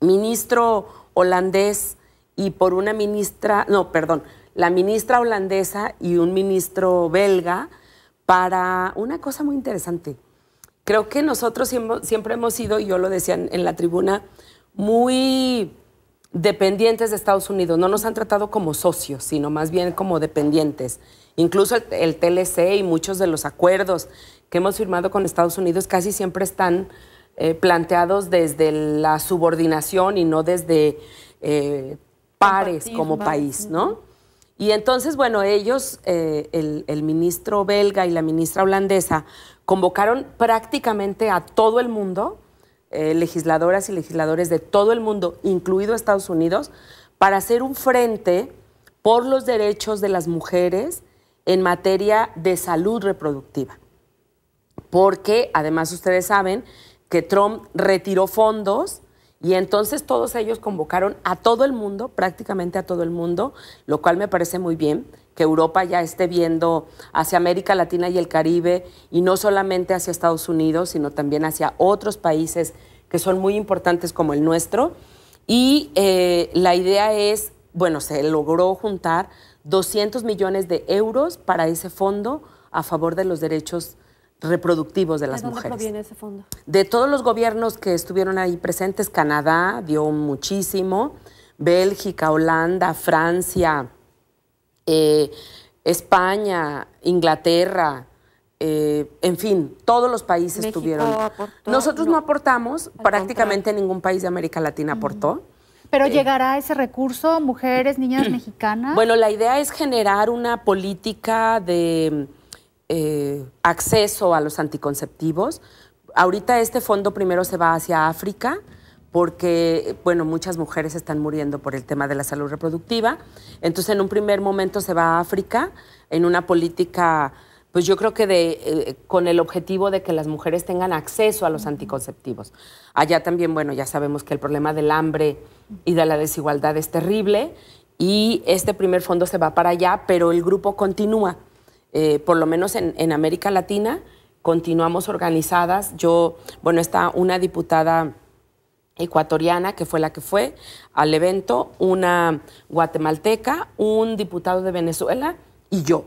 ministro holandés y por una ministra, no, perdón, la ministra holandesa y un ministro belga para una cosa muy interesante. Creo que nosotros siempre, hemos sido, y yo lo decía en la tribuna, muy dependientes de Estados Unidos. No nos han tratado como socios, sino más bien como dependientes. Incluso el, TLC y muchos de los acuerdos que hemos firmado con Estados Unidos casi siempre están eh, planteados desde la subordinación y no desde eh, pares como país, ¿no? Y entonces, bueno, ellos, eh, el ministro belga y la ministra holandesa, convocaron prácticamente a todo el mundo eh, legisladoras y legisladores de todo el mundo, incluido Estados Unidos, para hacer un frente por los derechos de las mujeres en materia de salud reproductiva. Porque además ustedes saben que Trump retiró fondos y entonces todos ellos convocaron a todo el mundo, prácticamente a todo el mundo, lo cual me parece muy bien que Europa ya esté viendo hacia América Latina y el Caribe y no solamente hacia Estados Unidos, sino también hacia otros países que son muy importantes como el nuestro. Y eh, la idea es, bueno, se logró juntar 200 millones de euros para ese fondo a favor de los derechos reproductivos de las ¿De dónde proviene ese fondo? De todos los gobiernos que estuvieron ahí presentes, Canadá dio muchísimo, Bélgica, Holanda, Francia, eh, España, Inglaterra, eh, en fin, todos los países tuvieron. Nosotros no, aportamos, prácticamente ningún país de América Latina aportó. ¿Pero eh, llegará ese recurso, mujeres, niñas mexicanas? Bueno, la idea es generar una política de acceso a los anticonceptivos. Ahorita este fondo primero se va hacia África, porque, bueno, muchas mujeres están muriendo por el tema de la salud reproductiva. Entonces, en un primer momento se va a África en una política, pues yo creo que de, eh, con el objetivo de que las mujeres tengan acceso a los anticonceptivos. Allá también, bueno, ya sabemos que el problema del hambre y de la desigualdad es terrible y este primer fondo se va para allá, pero el grupo continúa, eh, por lo menos en, en América Latina, continuamos organizadas. Yo, bueno, está una diputada ecuatoriana, que fue la que fue al evento, una guatemalteca, un diputado de Venezuela y yo.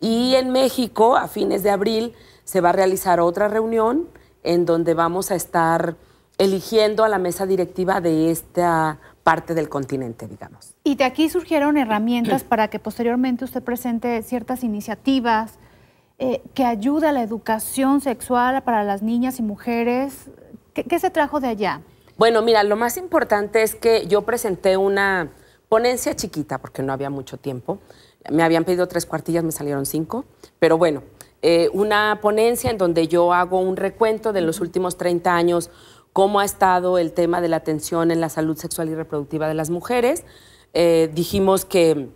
Y en México, a fines de abril, se va a realizar otra reunión en donde vamos a estar eligiendo a la mesa directiva de esta parte del continente, digamos. Y de aquí surgieron herramientas para que posteriormente usted presente ciertas iniciativas eh, que ayuda a la educación sexual para las niñas y mujeres. qué se trajo de allá? Bueno, mira, lo más importante es que yo presenté una ponencia chiquita, porque no había mucho tiempo. Me habían pedido tres cuartillas, me salieron cinco, pero bueno, eh, una ponencia en donde yo hago un recuento de los últimos 30 años, cómo ha estado el tema de la atención en la salud sexual y reproductiva de las mujeres. Eh, dijimos que,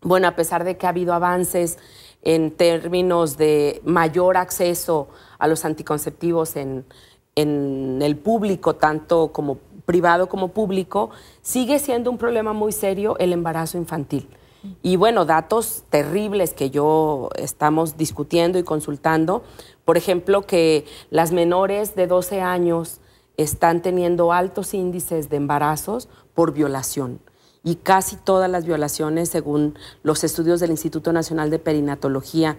bueno, a pesar de que ha habido avances en términos de mayor acceso a los anticonceptivos en en el público, tanto como privado como público, sigue siendo un problema muy serio el embarazo infantil. Y bueno, datos terribles que yo estamos discutiendo y consultando, por ejemplo, que las menores de 12 años están teniendo altos índices de embarazos por violación. Y casi todas las violaciones, según los estudios del Instituto Nacional de Perinatología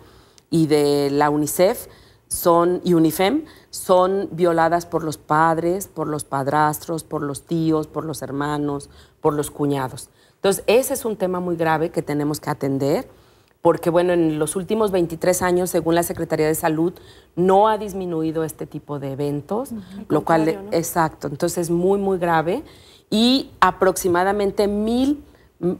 y de la UNICEF, son, y UNIFEM, son violadas por los padres, por los padrastros, por los tíos, por los hermanos, por los cuñados. Entonces, ese es un tema muy grave que tenemos que atender, porque bueno, en los últimos 23 años, según la Secretaría de Salud, no ha disminuido este tipo de eventos, lo cual, exacto, entonces es muy, muy grave, y aproximadamente mil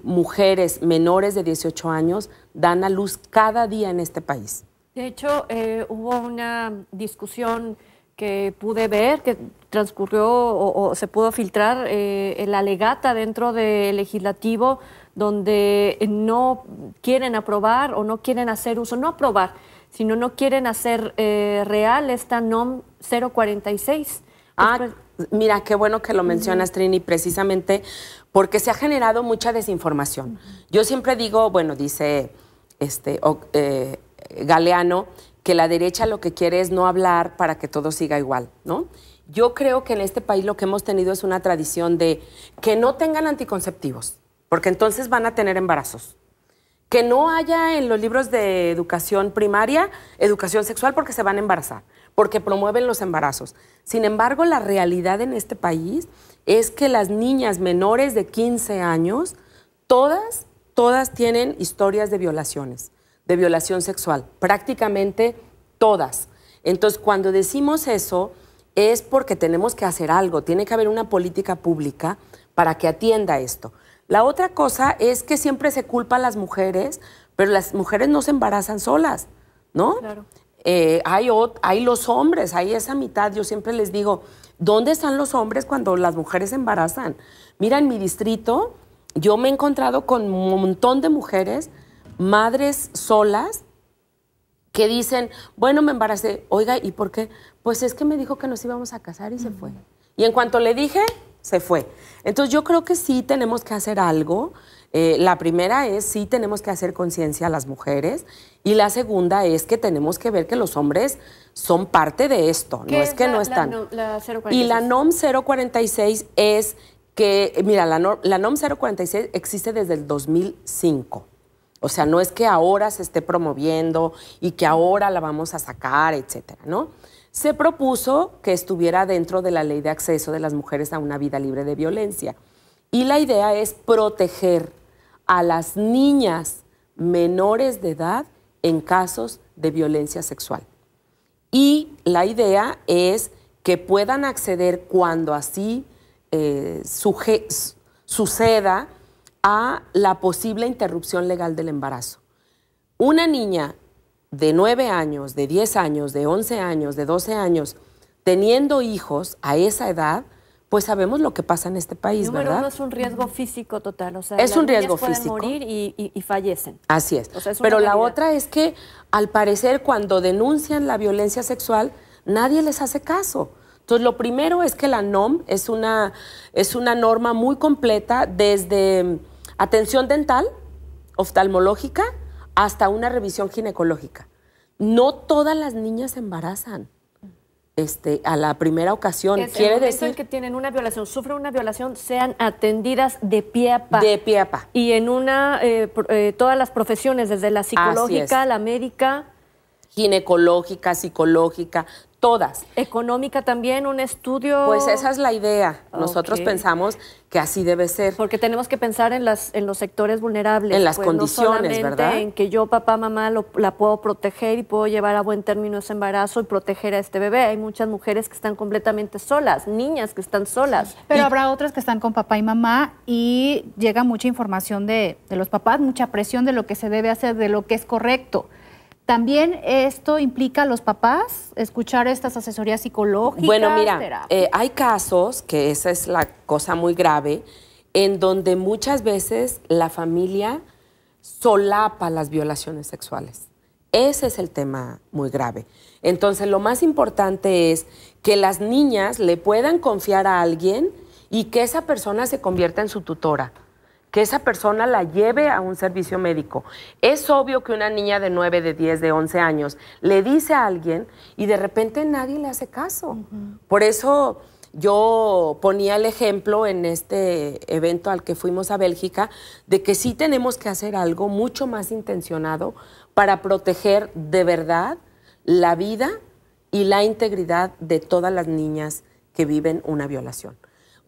mujeres menores de 18 años dan a luz cada día en este país. De hecho, eh, hubo una discusión que pude ver, que transcurrió o, se pudo filtrar eh, la legata dentro del legislativo, donde no quieren aprobar o no quieren hacer uso, no aprobar, sino no quieren hacer eh, real esta NOM 046. Ah, mira, qué bueno que lo mencionas, Trini, precisamente porque se ha generado mucha desinformación. Yo siempre digo, bueno, dice este, eh, Galeano que la derecha lo que quiere es no hablar para que todo siga igual, ¿no? Yo creo que en este país lo que hemos tenido es una tradición de que no tengan anticonceptivos, porque entonces van a tener embarazos. Que no haya en los libros de educación primaria educación sexual porque se van a embarazar, porque promueven los embarazos. Sin embargo, la realidad en este país es que las niñas menores de 15 años, todas, todas tienen historias de violaciones de violación sexual, prácticamente todas. Entonces, cuando decimos eso, es porque tenemos que hacer algo, tiene que haber una política pública para que atienda esto. La otra cosa es que siempre se culpa a las mujeres, pero las mujeres no se embarazan solas, ¿no? Claro. Eh, hay, hay los hombres, hay esa mitad, yo siempre les digo, ¿dónde están los hombres cuando las mujeres se embarazan? Mira, en mi distrito yo me he encontrado con un montón de mujeres madres solas que dicen, bueno, me embaracé, oiga, ¿y por qué? Pues es que me dijo que nos íbamos a casar y se fue. Y en cuanto le dije, se fue. Entonces yo creo que sí tenemos que hacer algo. Eh, la primera es sí tenemos que hacer conciencia a las mujeres y la segunda es que tenemos que ver que los hombres son parte de esto, no es, que no están. Y la NOM 046 es que, mira, la, la NOM 046 existe desde el 2005. O sea, no es que ahora se esté promoviendo y que ahora la vamos a sacar, etcétera, ¿no? Se propuso que estuviera dentro de la ley de acceso de las mujeres a una vida libre de violencia. Y la idea es proteger a las niñas menores de edad en casos de violencia sexual. Y la idea es que puedan acceder cuando así eh, suceda a la posible interrupción legal del embarazo. Una niña de 9 años, de 10 años, de 11 años, de 12 años, teniendo hijos a esa edad, pues sabemos lo que pasa en este país, Número ¿verdad? Uno es un riesgo físico total, o sea, es un riesgo físico. morir y, y, y, fallecen. Así es. Pero la otra es que, al parecer, cuando denuncian la violencia sexual, nadie les hace caso. Entonces, lo primero es que la NOM es una, es una norma muy completa desde atención dental, oftalmológica, hasta una revisión ginecológica. No todas las niñas embarazan. Este, a la primera ocasión. Es Quiere decir que tienen una violación, sufren una violación, sean atendidas de pie a pa. De pie a pa. Y en una, eh, eh, todas las profesiones, desde la psicológica, la médica. Ginecológica, psicológica, Todas. ¿Económica también? ¿Un estudio? Pues esa es la idea. Nosotros pensamos que así debe ser. Porque tenemos que pensar en, las, en los sectores vulnerables. En las pues, condiciones, ¿verdad? En que yo, papá, mamá, lo, la puedo proteger y puedo llevar a buen término ese embarazo y proteger a este bebé. Hay muchas mujeres que están completamente solas, niñas que están solas. Pero habrá otras que están con papá y mamá y llega mucha información de, de los papás, mucha presión de lo que se debe hacer, de lo que es correcto. También esto implica a los papás escuchar estas asesorías psicológicas. Bueno, mira, eh, hay casos, que esa es la cosa muy grave, en donde muchas veces la familia solapa las violaciones sexuales. Ese es el tema muy grave. Entonces, lo más importante es que las niñas le puedan confiar a alguien y que esa persona se convierta en su tutora que esa persona la lleve a un servicio médico. Es obvio que una niña de 9, de 10, de 11 años le dice a alguien y de repente nadie le hace caso. Por eso yo ponía el ejemplo en este evento al que fuimos a Bélgica de que sí tenemos que hacer algo mucho más intencionado para proteger de verdad la vida y la integridad de todas las niñas que viven una violación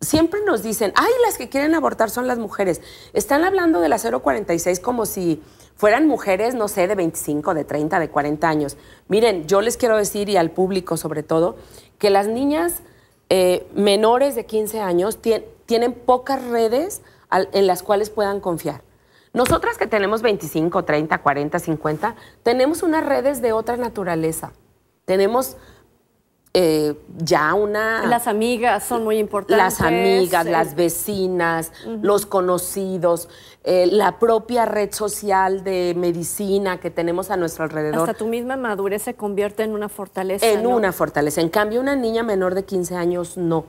siempre nos dicen, ay, las que quieren abortar son las mujeres. Están hablando de la 046 como si fueran mujeres, no sé, de 25, de 30, de 40 años. Miren, yo les quiero decir y al público sobre todo, que las niñas eh, menores de 15 años tienen pocas redes en las cuales puedan confiar. Nosotras que tenemos 25, 30, 40, 50, tenemos unas redes de otra naturaleza. Tenemos eh, ya una... Las amigas son muy importantes. Las amigas, eh. las vecinas, los conocidos, eh, la propia red social de medicina que tenemos a nuestro alrededor. Hasta tu misma madurez se convierte en una fortaleza. En una fortaleza. En cambio, una niña menor de 15 años no.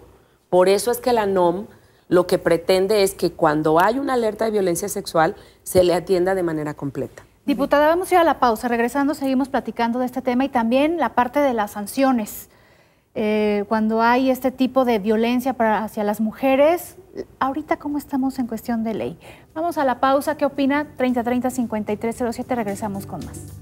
Por eso es que la NOM lo que pretende es que cuando hay una alerta de violencia sexual se le atienda de manera completa. Diputada, vamos a ir a la pausa. Regresando, seguimos platicando de este tema y también la parte de las sanciones. Eh, cuando hay este tipo de violencia hacia las mujeres. Ahorita, ¿cómo estamos en cuestión de ley? Vamos a la pausa. ¿Qué opina? 3030-5307. Regresamos con más.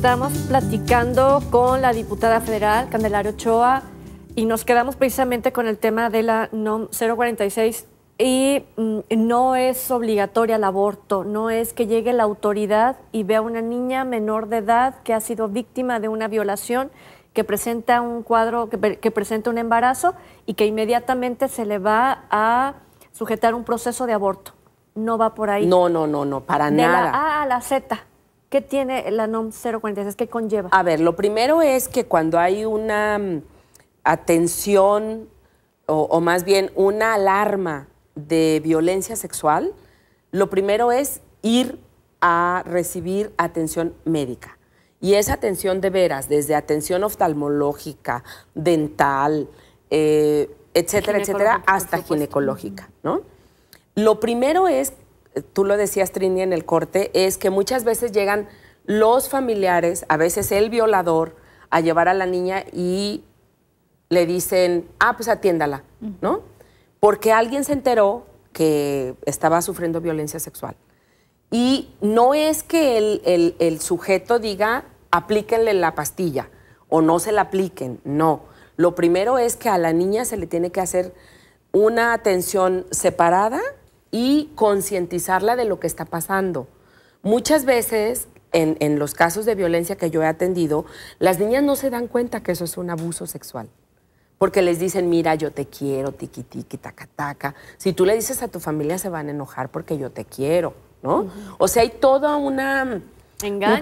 Estamos platicando con la diputada federal Candelario Ochoa y nos quedamos precisamente con el tema de la NOM 046 y mm, no es obligatoria el aborto, no es que llegue la autoridad y vea a una niña menor de edad que ha sido víctima de una violación, que presenta un cuadro, que, presenta un embarazo y que inmediatamente se le va a sujetar un proceso de aborto. No va por ahí. No, no, no, no, para de nada. La A a la Z. ¿Qué tiene la NOM 046? ¿Qué conlleva? A ver, lo primero es que cuando hay una mm, atención o, más bien una alarma de violencia sexual, lo primero es ir a recibir atención médica. Y esa atención de veras, desde atención oftalmológica, dental, eh, etcétera, etcétera, hasta ginecológica, ¿no? Lo primero es tú lo decías Trini en el corte, es que muchas veces llegan los familiares, a veces el violador, a llevar a la niña y le dicen, ah, pues atiéndala, ¿no? Porque alguien se enteró que estaba sufriendo violencia sexual. Y no es que el, sujeto diga, aplíquenle la pastilla o no se la apliquen, no. Lo primero es que a la niña se le tiene que hacer una atención separada y concientizarla de lo que está pasando. Muchas veces, en, los casos de violencia que yo he atendido, las niñas no se dan cuenta que eso es un abuso sexual. Porque les dicen, mira, yo te quiero, tiqui tiqui, taca taca. Si tú le dices a tu familia, se van a enojar porque yo te quiero, ¿no? O sea, hay toda Un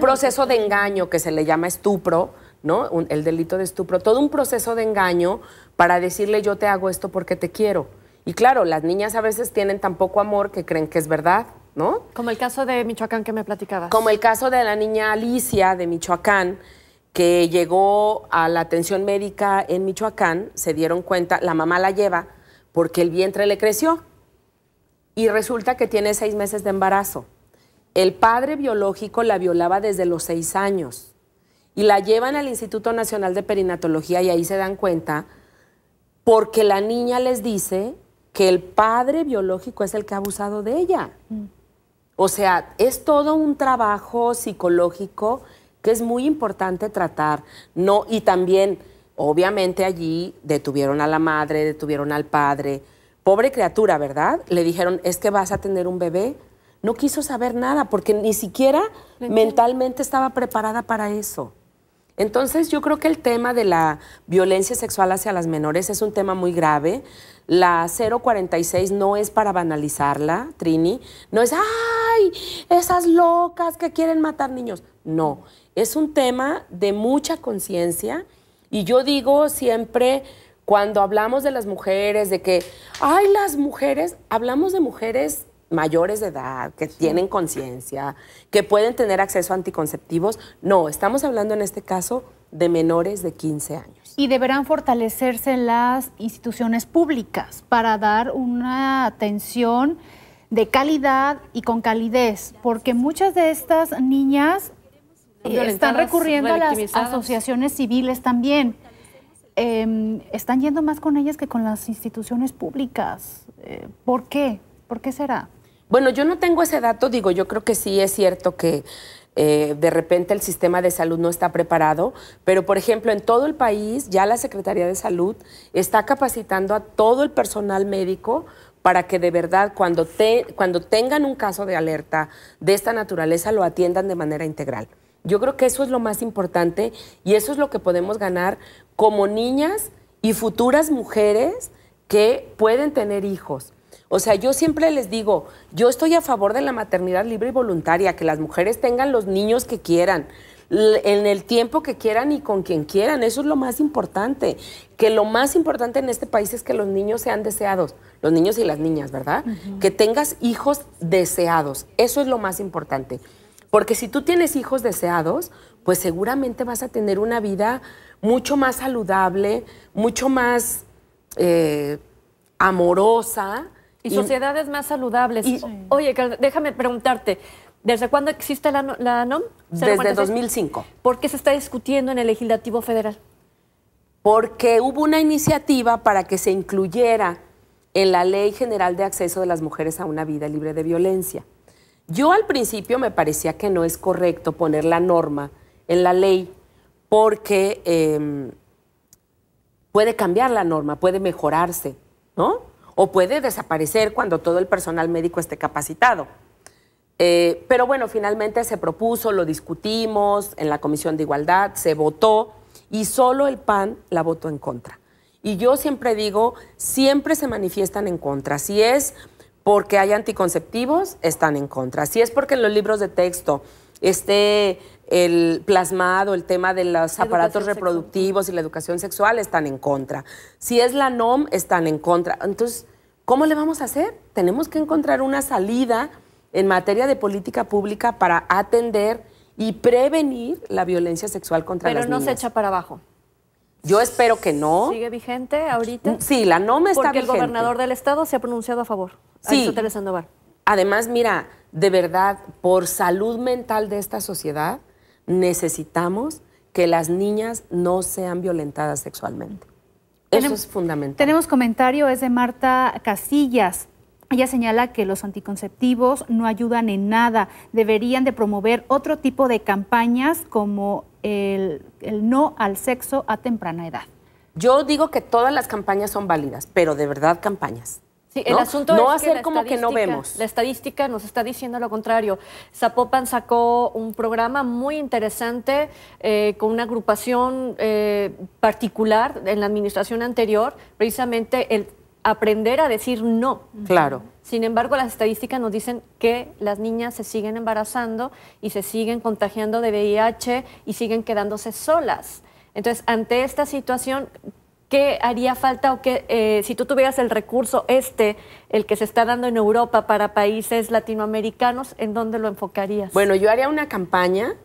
proceso de engaño que se le llama estupro, ¿no? el delito de estupro. Todo un proceso de engaño para decirle, yo te hago esto porque te quiero. Y claro, las niñas a veces tienen tan poco amor que creen que es verdad, ¿no? Como el caso de Michoacán que me platicabas. Como el caso de la niña Alicia de Michoacán, que llegó a la atención médica en Michoacán, se dieron cuenta, la mamá la lleva porque el vientre le creció y resulta que tiene seis meses de embarazo. El padre biológico la violaba desde los seis años y la llevan al Instituto Nacional de Perinatología y ahí se dan cuenta porque la niña les dice que el padre biológico es el que ha abusado de ella. Mm. O sea, es todo un trabajo psicológico que es muy importante tratar, no y también obviamente allí detuvieron a la madre, detuvieron al padre. Pobre criatura, ¿verdad? Le dijeron, "Es que vas a tener un bebé." No quiso saber nada porque ni siquiera mentalmente estaba preparada para eso. Entonces, yo creo que el tema de la violencia sexual hacia las menores es un tema muy grave. La 046 no es para banalizarla, Trini. No es, ay, esas locas que quieren matar niños. No, es un tema de mucha conciencia y yo digo siempre cuando hablamos de las mujeres, de que, ay, las mujeres, hablamos de mujeres mayores de edad, que tienen conciencia, que pueden tener acceso a anticonceptivos. No, estamos hablando en este caso de menores de 15 años y deberán fortalecerse las instituciones públicas para dar una atención de calidad y con calidez, porque muchas de estas niñas eh, están recurriendo a las asociaciones civiles también. Em, están yendo más con ellas que con las instituciones públicas. Eh, ¿Por qué? ¿Por qué será? Bueno, yo no tengo ese dato, digo, yo creo que sí es cierto que eh, de repente el sistema de salud no está preparado, pero por ejemplo en todo el país ya la Secretaría de Salud está capacitando a todo el personal médico para que de verdad cuando, cuando tengan un caso de alerta de esta naturaleza lo atiendan de manera integral. Yo creo que eso es lo más importante y eso es lo que podemos ganar como niñas y futuras mujeres que pueden tener hijos. O sea, yo siempre les digo, yo estoy a favor de la maternidad libre y voluntaria, que las mujeres tengan los niños que quieran, en el tiempo que quieran y con quien quieran. Eso es lo más importante. Que lo más importante en este país es que los niños sean deseados, los niños y las niñas, ¿verdad? Que tengas hijos deseados. Eso es lo más importante. Porque si tú tienes hijos deseados, pues seguramente vas a tener una vida mucho más saludable, mucho más eh, amorosa, sociedades más saludables. Oye, Oye, déjame preguntarte, ¿Desde cuándo existe la, la Desde 2005. ¿Por qué se está discutiendo en el legislativo federal? Porque hubo una iniciativa para que se incluyera en la Ley General de Acceso de las Mujeres a una Vida Libre de Violencia. Yo al principio me parecía que no es correcto poner la norma en la ley porque em, puede cambiar la norma, puede mejorarse, ¿no? o puede desaparecer cuando todo el personal médico esté capacitado. Eh, pero bueno, finalmente se propuso, lo discutimos en la Comisión de Igualdad, se votó y solo el PAN la votó en contra. Y yo siempre digo, siempre se manifiestan en contra. Si es porque hay anticonceptivos, están en contra. Si es porque en los libros de texto esté el plasmado, el tema de los aparatos reproductivos y la educación sexual están en contra. Si es la NOM, están en contra. Entonces, ¿cómo le vamos a hacer? Tenemos que encontrar una salida en materia de política pública para atender y prevenir la violencia sexual contra las no niñas. Pero no se echa para abajo. Yo espero que no. ¿Sigue vigente ahorita? Sí, la NOM está vigente. Porque el gobernador del estado se ha pronunciado a favor. Sí. Sandoval. Además, mira, de verdad, por salud mental de esta sociedad, necesitamos que las niñas no sean violentadas sexualmente. Eso es fundamental. Tenemos comentario, es de Marta Casillas. Ella señala que los anticonceptivos no ayudan en nada. Deberían de promover otro tipo de campañas como el no al sexo a temprana edad. Yo digo que todas las campañas son válidas, pero de verdad campañas. Sí, el asunto es hacer que como que no vemos. La estadística nos está diciendo lo contrario. Zapopan sacó un programa muy interesante eh, con una agrupación eh, particular en la administración anterior, precisamente el aprender a decir no. Claro. Sin embargo, las estadísticas nos dicen que las niñas se siguen embarazando y se siguen contagiando de VIH y siguen quedándose solas. Entonces, ante esta situación, ¿Qué haría falta o qué, eh, si tú tuvieras el recurso este, el que se está dando en Europa para países latinoamericanos, ¿en dónde lo enfocarías? Bueno, yo haría una campaña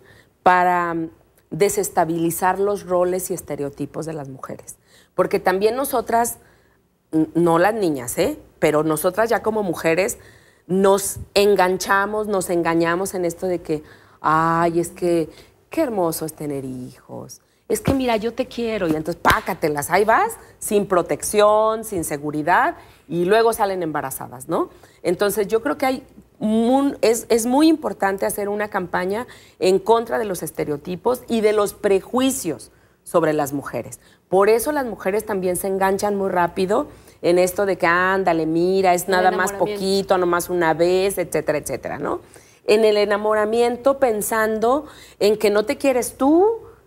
para mm, desestabilizar los roles y estereotipos de las mujeres. Porque también nosotras, no las niñas, ¿eh? pero nosotras ya como mujeres nos enganchamos, nos engañamos en esto de que, ay, es que qué hermoso es tener hijos, es que mira, yo te quiero, y entonces pácatelas, ahí vas, sin protección, sin seguridad, y luego salen embarazadas, ¿no? Entonces yo creo que hay es, es, muy importante hacer una campaña en contra de los estereotipos y de los prejuicios sobre las mujeres. Por eso las mujeres también se enganchan muy rápido en esto de que ándale, mira, es nada más poquito, nomás una vez, etcétera, etcétera, ¿no? En el enamoramiento pensando en que no te quieres tú,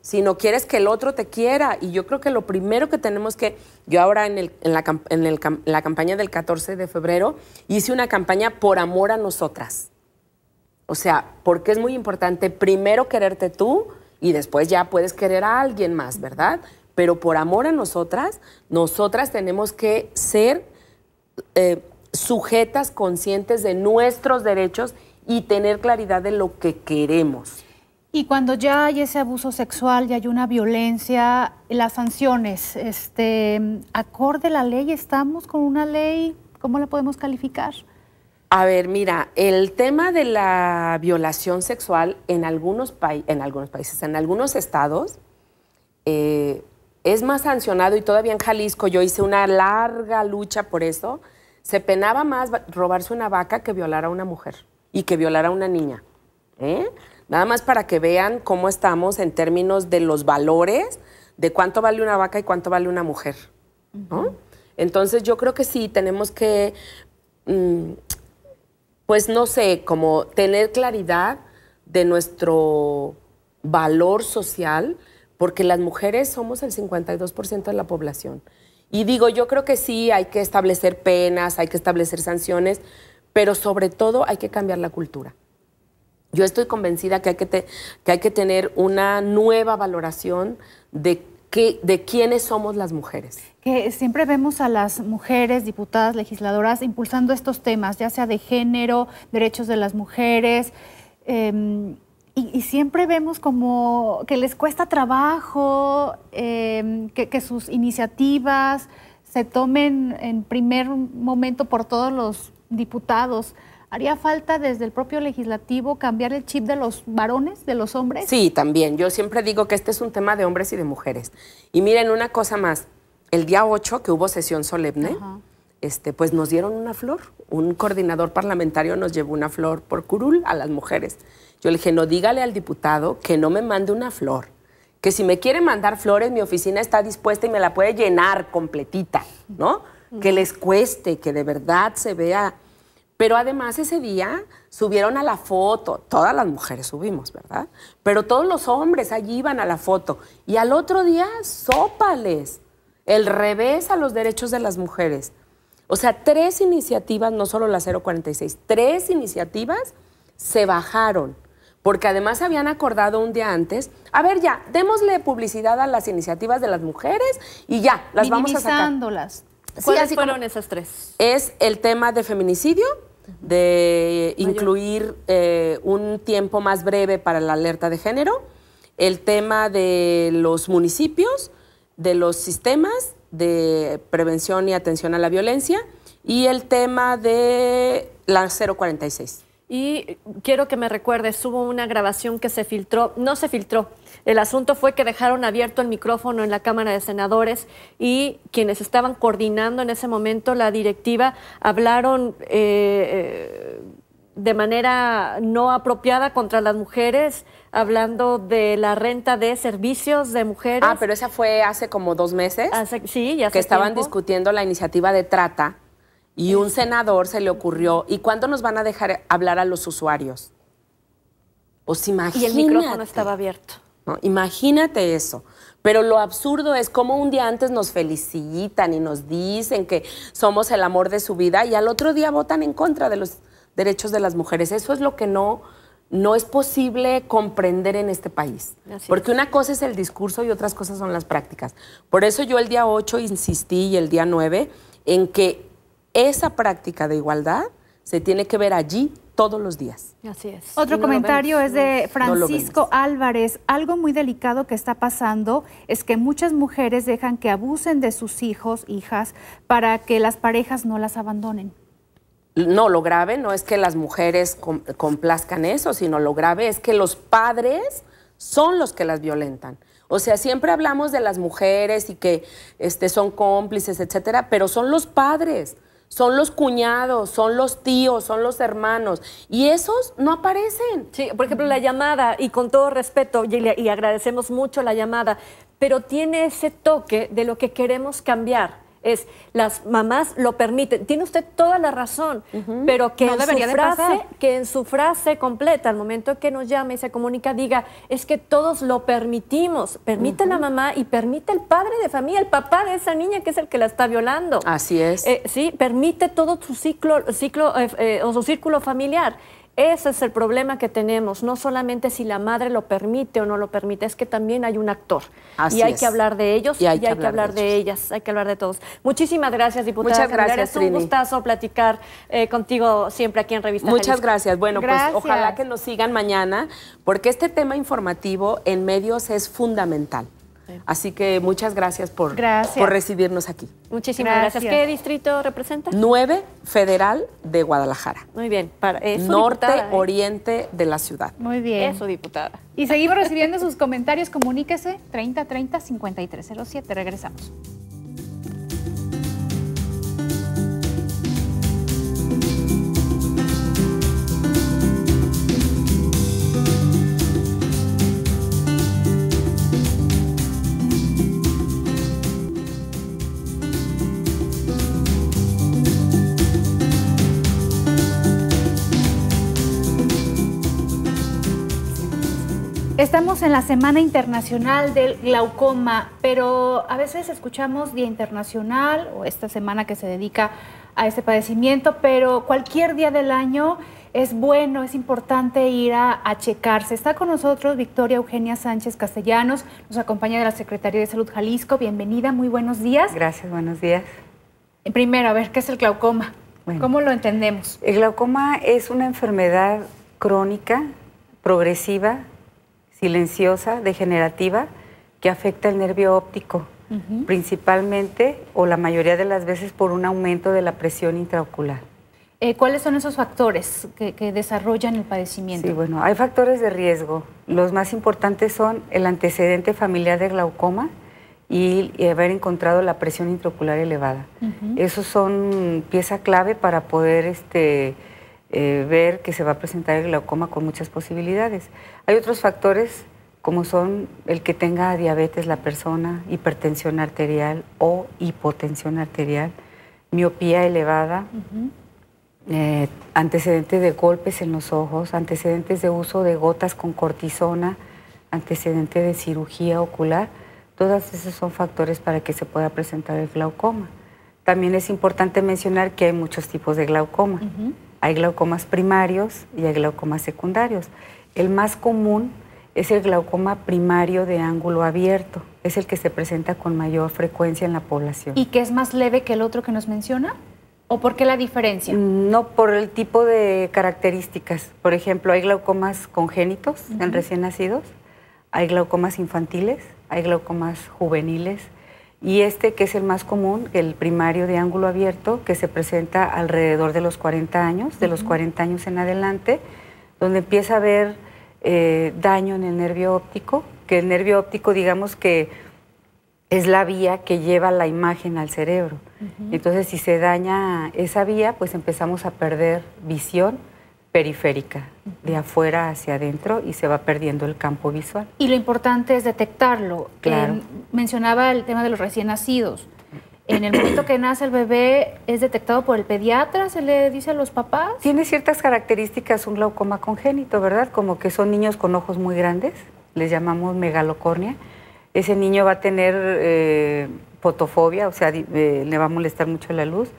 si no quieres que el otro te quiera. Y yo creo que lo primero que tenemos que, yo ahora en, la, campaña del 14 de febrero hice una campaña por amor a nosotras. O sea, porque es muy importante primero quererte tú y después ya puedes querer a alguien más, ¿verdad? Pero por amor a nosotras, nosotras tenemos que ser eh, sujetas conscientes de nuestros derechos y tener claridad de lo que queremos. Y cuando ya hay ese abuso sexual ya hay una violencia, las sanciones, este, acorde la ley, estamos con una ley, ¿cómo la podemos calificar? A ver, mira, el tema de la violación sexual en algunos, en algunos países, en algunos estados, eh, es más sancionado y todavía en Jalisco yo hice una larga lucha por eso. Se penaba más robarse una vaca que violar a una mujer y que violar a una niña. ¿eh? Nada más para que vean cómo estamos en términos de los valores, de cuánto vale una vaca y cuánto vale una mujer. ¿no? Entonces yo creo que sí, tenemos que, mm, pues no sé, como tener claridad de nuestro valor social, porque las mujeres somos el 52% de la población. Y digo, yo creo que sí, hay que establecer penas, hay que establecer sanciones, pero sobre todo hay que cambiar la cultura. Yo estoy convencida que hay que, hay que tener una nueva valoración de que, de quiénes somos las mujeres. Que siempre vemos a las mujeres, diputadas, legisladoras, impulsando estos temas, ya sea de género, derechos de las mujeres, em, y, siempre vemos como que les cuesta trabajo, em, que, sus iniciativas se tomen en primer momento por todos los diputados. ¿Haría falta desde el propio legislativo cambiar el chip de los varones, de los hombres? Sí, también. Yo siempre digo que este es un tema de hombres y de mujeres. Y miren una cosa más. El día 8, que hubo sesión solemne, este, pues nos dieron una flor. Un coordinador parlamentario nos llevó una flor por curul a las mujeres. Yo le dije, no, dígale al diputado que no me mande una flor. Que si me quiere mandar flores, mi oficina está dispuesta y me la puede llenar completita, ¿no? Que les cueste, que de verdad se vea pero además ese día subieron a la foto, todas las mujeres subimos, ¿verdad? Pero todos los hombres allí iban a la foto. Y al otro día, sópales, el revés a los derechos de las mujeres. O sea, tres iniciativas, no solo la 046, tres iniciativas se bajaron. Porque además habían acordado un día antes, a ver ya, démosle publicidad a las iniciativas de las mujeres y ya, las vamos a sacar. ¿Cuáles fueron esas tres? Es el tema de feminicidio, de incluir eh, un tiempo más breve para la alerta de género, el tema de los municipios, de los sistemas de prevención y atención a la violencia y el tema de la 046. Y quiero que me recuerdes, hubo una grabación que se filtró, no se filtró, el asunto fue que dejaron abierto el micrófono en la Cámara de Senadores y quienes estaban coordinando en ese momento la directiva hablaron... Eh, eh, de manera no apropiada contra las mujeres, hablando de la renta de servicios de mujeres. Ah, pero esa fue hace como dos meses. sí, ya Que estaban discutiendo la iniciativa de trata y un este. senador se le ocurrió, ¿y cuándo nos van a dejar hablar a los usuarios? Os pues imagínate. Y el micrófono estaba abierto. Imagínate eso. Pero lo absurdo es cómo un día antes nos felicitan y nos dicen que somos el amor de su vida y al otro día votan en contra de los derechos de las mujeres. Eso es lo que no, no es posible comprender en este país. porque una cosa es el discurso y otras cosas son las prácticas. Por eso yo el día 8 insistí y el día 9 en que esa práctica de igualdad se tiene que ver allí todos los días. Así es. Otro comentario es de Francisco Álvarez. Algo muy delicado que está pasando es que muchas mujeres dejan que abusen de sus hijos, hijas, para que las parejas no las abandonen. No, lo grave no es que las mujeres complazcan eso, sino lo grave es que los padres son los que las violentan. O sea, siempre hablamos de las mujeres y que este, son cómplices, etcétera, pero son los padres son los cuñados, son los tíos, son los hermanos. Y esos no aparecen. Sí, por ejemplo, la llamada, y con todo respeto, y agradecemos mucho la llamada, pero tiene ese toque de lo que queremos cambiar es las mamás lo permiten. Tiene usted toda la razón, pero que, en su frase, que en su frase completa, al momento que nos llame y se comunica, diga, es que todos lo permitimos. Permite la mamá y permite el padre de familia, el papá de esa niña que es el que la está violando. Así es. Eh, sí, permite todo su ciclo, ciclo eh, eh, o su círculo familiar. Ese es el problema que tenemos, no solamente si la madre lo permite o no lo permite, es que también hay un actor. y hay que hablar de ellos y hay, que, hablar de, ellas, hay que hablar de todos. Muchísimas gracias, diputada. Muchas gracias. Es un gustazo platicar eh, contigo siempre aquí en Revista. Muchas gracias. Bueno, pues ojalá que nos sigan mañana, porque este tema informativo en medios es fundamental. Así que muchas gracias por, recibirnos aquí. Muchísimas gracias. ¿Qué distrito representa? 9 Federal de Guadalajara. Muy bien. Para, Norte, ¿eh? oriente de la ciudad. Muy bien. Eso, diputada. Y seguimos recibiendo sus comentarios. Comuníquese 30 30 5307. Regresamos. Estamos en la Semana Internacional del Glaucoma, pero a veces escuchamos Día Internacional o esta semana que se dedica a este padecimiento, pero cualquier día del año es bueno, es importante ir a, checarse. Está con nosotros Victoria Eugenia Sánchez Castellanos, nos acompaña de la Secretaría de Salud Jalisco. Bienvenida, muy buenos días. Gracias, buenos días. Eh, primero, a ver, ¿qué es el glaucoma? ¿Cómo lo entendemos? El glaucoma es una enfermedad crónica, progresiva, silenciosa, degenerativa, que afecta el nervio óptico, principalmente o la mayoría de las veces por un aumento de la presión intraocular. Eh, ¿Cuáles son esos factores que, desarrollan el padecimiento? Sí, bueno, hay factores de riesgo. Los más importantes son el antecedente familiar de glaucoma y, haber encontrado la presión intraocular elevada. Esos son pieza clave para poder este, eh, ver que se va a presentar el glaucoma con muchas posibilidades. Hay otros factores como son el que tenga diabetes la persona, hipertensión arterial o hipotensión arterial, miopía elevada, eh, antecedentes de golpes en los ojos, antecedentes de uso de gotas con cortisona, antecedente de cirugía ocular. Todos esos son factores para que se pueda presentar el glaucoma. También es importante mencionar que hay muchos tipos de glaucoma. Hay glaucomas primarios y hay glaucomas secundarios. El más común es el glaucoma primario de ángulo abierto. Es el que se presenta con mayor frecuencia en la población. ¿Y qué es más leve que el otro que nos menciona? ¿O por qué la diferencia? No, por el tipo de características. Por ejemplo, hay glaucomas congénitos en recién nacidos, hay glaucomas infantiles, hay glaucomas juveniles, y este que es el más común, el primario de ángulo abierto, que se presenta alrededor de los 40 años, de los 40 años en adelante, donde empieza a haber eh, daño en el nervio óptico, que el nervio óptico digamos que es la vía que lleva la imagen al cerebro. Entonces si se daña esa vía, pues empezamos a perder visión, periférica, de afuera hacia adentro y se va perdiendo el campo visual. Y lo importante es detectarlo. mencionaba el tema de los recién nacidos. En el momento que nace el bebé, ¿es detectado por el pediatra? ¿Se le dice a los papás? Tiene ciertas características un glaucoma congénito, ¿verdad? Como que son niños con ojos muy grandes, les llamamos megalocornia Ese niño va a tener eh, fotofobia o sea, eh, le va a molestar mucho la luz,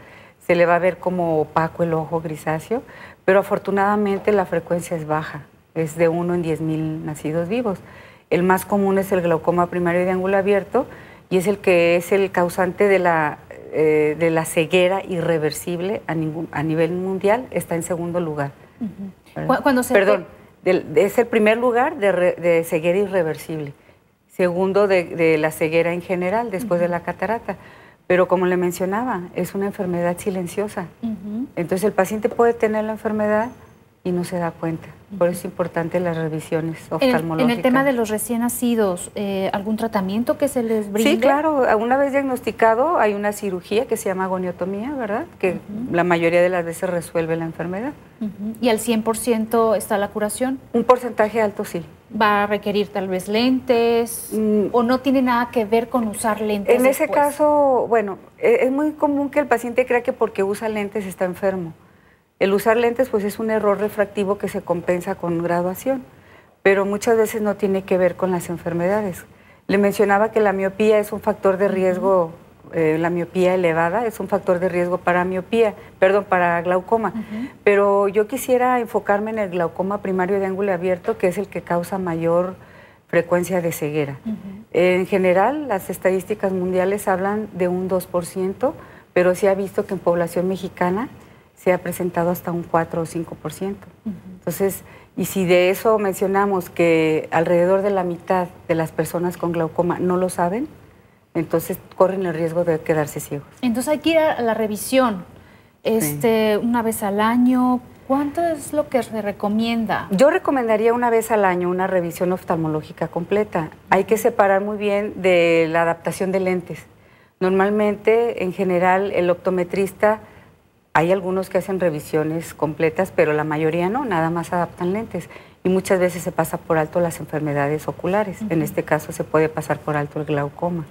se le va a ver como opaco el ojo grisáceo, pero afortunadamente la frecuencia es baja, es de 1 en diez mil nacidos vivos. El más común es el glaucoma primario de ángulo abierto y es el que es el causante de la, eh, de la ceguera irreversible a, nivel mundial, está en segundo lugar. Perdón, es el primer lugar de, ceguera irreversible, segundo de, la ceguera en general, después de la catarata. Pero como le mencionaba, es una enfermedad silenciosa. Entonces el paciente puede tener la enfermedad y no se da cuenta. Por eso es importante las revisiones oftalmológicas. En el, tema de los recién nacidos, eh, ¿algún tratamiento que se les brinde? Sí, claro. Una vez diagnosticado hay una cirugía que se llama agoniotomía, ¿verdad? Que la mayoría de las veces resuelve la enfermedad. ¿Y al 100% está la curación? Un porcentaje alto sí va a requerir tal vez lentes mm. o no tiene nada que ver con usar lentes. En ese caso, bueno, e, es muy común que el paciente crea que porque usa lentes está enfermo. El usar lentes pues es un error refractivo que se compensa con graduación, pero muchas veces no tiene que ver con las enfermedades. Le mencionaba que la miopía es un factor de riesgo eh, la miopía elevada es un factor de riesgo para miopía, perdón, para glaucoma. Pero yo quisiera enfocarme en el glaucoma primario de ángulo abierto, que es el que causa mayor frecuencia de ceguera. En general, las estadísticas mundiales hablan de un 2%, pero se ha visto que en población mexicana se ha presentado hasta un 4 o 5%. Entonces, y si de eso mencionamos que alrededor de la mitad de las personas con glaucoma no lo saben, entonces corren el riesgo de quedarse ciegos. Entonces hay que ir a la revisión, este, una vez al año. ¿Cuánto es lo que se recomienda? Yo recomendaría una vez al año una revisión oftalmológica completa. Hay que separar muy bien de la adaptación de lentes. Normalmente, en general, el optometrista, hay algunos que hacen revisiones completas, pero la mayoría no, nada más adaptan lentes y muchas veces se pasa por alto las enfermedades oculares. En este caso se puede pasar por alto el glaucoma.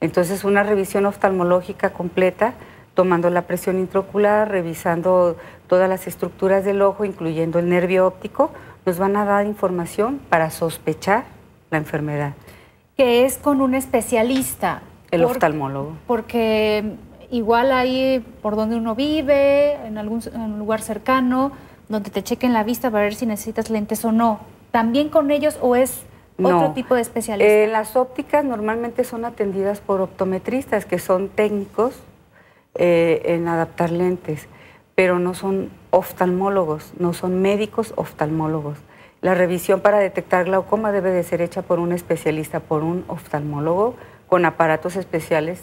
Entonces una revisión oftalmológica completa, tomando la presión intraocular, revisando todas las estructuras del ojo, incluyendo el nervio óptico, nos van a dar información para sospechar la enfermedad. Que es con un especialista. El oftalmólogo. Porque igual ahí por donde uno vive, en algún, lugar cercano, donde te chequen la vista para ver si necesitas lentes o no. ¿También con ellos o es otro tipo de especialista? Eh, las ópticas normalmente son atendidas por optometristas que son técnicos eh, en adaptar lentes, pero no son oftalmólogos, no son médicos oftalmólogos. La revisión para detectar glaucoma debe de ser hecha por un especialista, por un oftalmólogo, con aparatos especiales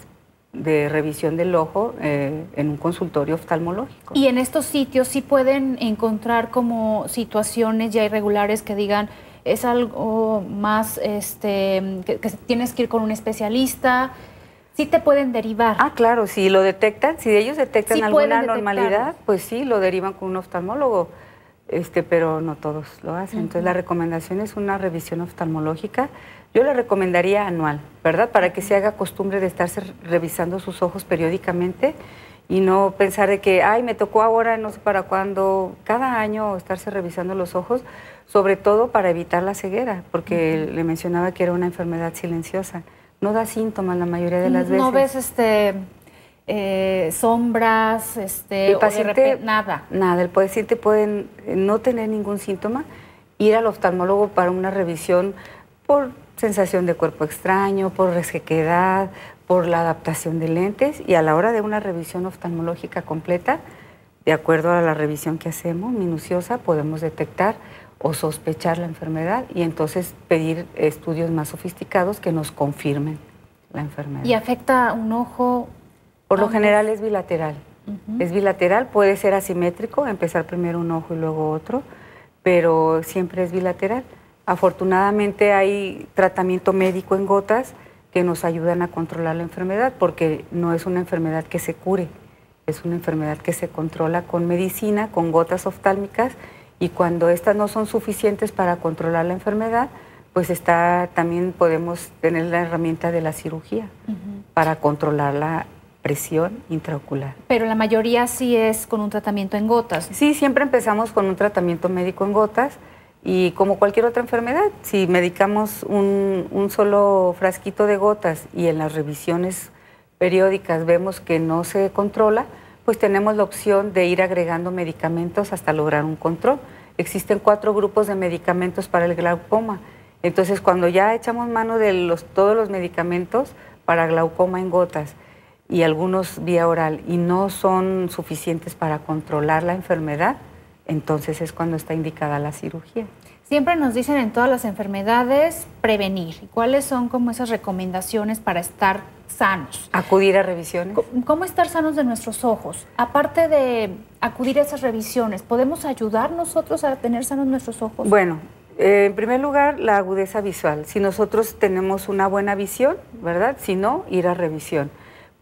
de revisión del ojo eh, en un consultorio oftalmológico. Y en estos sitios sí pueden encontrar como situaciones ya irregulares que digan es algo más, este, que, tienes que ir con un especialista. Sí te pueden derivar. Ah, claro, si lo detectan, si ellos detectan alguna anormalidad, pues sí, lo derivan con un oftalmólogo, este, pero no todos lo hacen. Entonces la recomendación es una revisión oftalmológica yo le recomendaría anual, ¿verdad? Para que se haga costumbre de estarse revisando sus ojos periódicamente y no pensar de que, ay, me tocó ahora, no sé para cuándo, cada año estarse revisando los ojos, sobre todo para evitar la ceguera, porque le mencionaba que era una enfermedad silenciosa. No da síntomas la mayoría de las veces. Mm, no ves este, eh, sombras, este, o nada. Nada, el paciente puede no tener ningún síntoma, ir al oftalmólogo para una revisión por sensación de cuerpo extraño, por resequedad, por la adaptación de lentes y a la hora de una revisión oftalmológica completa, de acuerdo a la revisión que hacemos, minuciosa, podemos detectar o sospechar la enfermedad y entonces pedir estudios más sofisticados que nos confirmen la enfermedad. ¿Y afecta un ojo? Por lo general es bilateral. Es bilateral, puede ser asimétrico, empezar primero un ojo y luego otro, pero siempre es bilateral. Afortunadamente hay tratamiento médico en gotas que nos ayudan a controlar la enfermedad, porque no es una enfermedad que se cure, es una enfermedad que se controla con medicina, con gotas oftálmicas, y cuando estas no son suficientes para controlar la enfermedad, pues está, también podemos tener la herramienta de la cirugía para controlar la presión intraocular. Pero la mayoría sí es con un tratamiento en gotas. Sí, siempre empezamos con un tratamiento médico en gotas y como cualquier otra enfermedad, si medicamos un, solo frasquito de gotas y en las revisiones periódicas vemos que no se controla, pues tenemos la opción de ir agregando medicamentos hasta lograr un control. Existen cuatro grupos de medicamentos para el glaucoma. Entonces, cuando ya echamos mano de los, todos los medicamentos para glaucoma en gotas y algunos vía oral y no son suficientes para controlar la enfermedad, entonces es cuando está indicada la cirugía. Siempre nos dicen en todas las enfermedades prevenir. cuáles son como esas recomendaciones para estar sanos? Acudir a revisiones. ¿Cómo estar sanos de nuestros ojos? Aparte de acudir a esas revisiones, ¿podemos ayudar nosotros a tener sanos nuestros ojos? Bueno, eh, en primer lugar, la agudeza visual. Si nosotros tenemos una buena visión, ¿verdad? Si no, ir a revisión.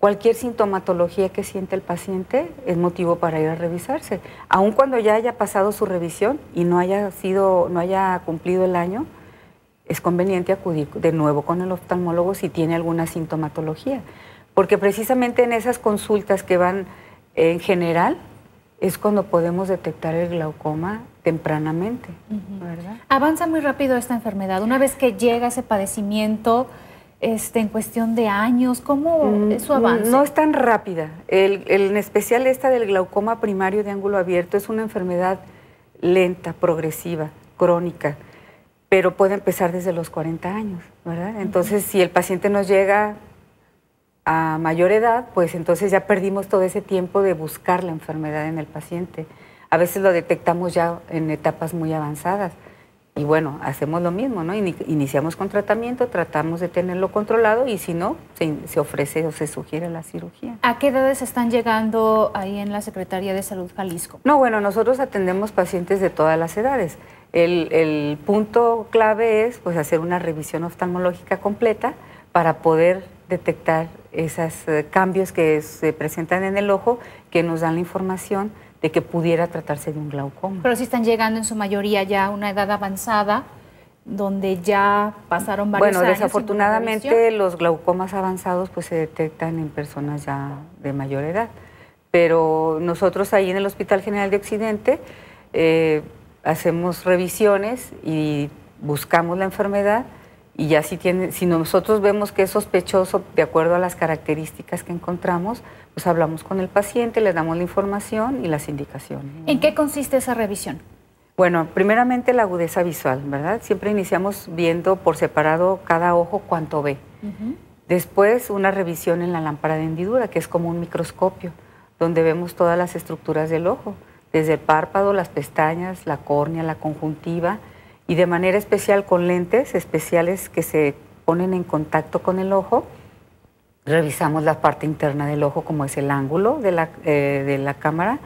Cualquier sintomatología que siente el paciente es motivo para ir a revisarse. Aun cuando ya haya pasado su revisión y no haya, sido, no haya cumplido el año, es conveniente acudir de nuevo con el oftalmólogo si tiene alguna sintomatología. Porque precisamente en esas consultas que van en general es cuando podemos detectar el glaucoma tempranamente. Avanza muy rápido esta enfermedad. Una vez que llega ese padecimiento, este, en cuestión de años? ¿Cómo mm, es su avance? No es tan rápida. El, en especial esta del glaucoma primario de ángulo abierto es una enfermedad lenta, progresiva, crónica, pero puede empezar desde los 40 años, ¿verdad? Entonces, si el paciente nos llega a mayor edad, pues entonces ya perdimos todo ese tiempo de buscar la enfermedad en el paciente. A veces lo detectamos ya en etapas muy avanzadas. Y bueno, hacemos lo mismo, ¿no? Iniciamos con tratamiento, tratamos de tenerlo controlado y si no, se, ofrece o se sugiere la cirugía. ¿A qué edades están llegando ahí en la Secretaría de Salud Jalisco? No, bueno, nosotros atendemos pacientes de todas las edades. El, punto clave es pues, hacer una revisión oftalmológica completa para poder detectar esos eh, cambios que se presentan en el ojo que nos dan la información de que pudiera tratarse de un glaucoma. Pero si están llegando en su mayoría ya a una edad avanzada, donde ya pasaron varios bueno, años. Bueno, desafortunadamente los glaucomas avanzados pues se detectan en personas ya de mayor edad. Pero nosotros ahí en el Hospital General de Occidente eh, hacemos revisiones y buscamos la enfermedad y ya si, tiene, si nosotros vemos que es sospechoso, de acuerdo a las características que encontramos, pues hablamos con el paciente, le damos la información y las indicaciones. ¿En qué consiste esa revisión? Bueno, primeramente la agudeza visual, ¿verdad? Siempre iniciamos viendo por separado cada ojo cuánto ve. Después una revisión en la lámpara de hendidura, que es como un microscopio, donde vemos todas las estructuras del ojo, desde el párpado, las pestañas, la córnea, la conjuntiva, y de manera especial con lentes especiales que se ponen en contacto con el ojo. Revisamos la parte interna del ojo, como es el ángulo de la, eh, cámara,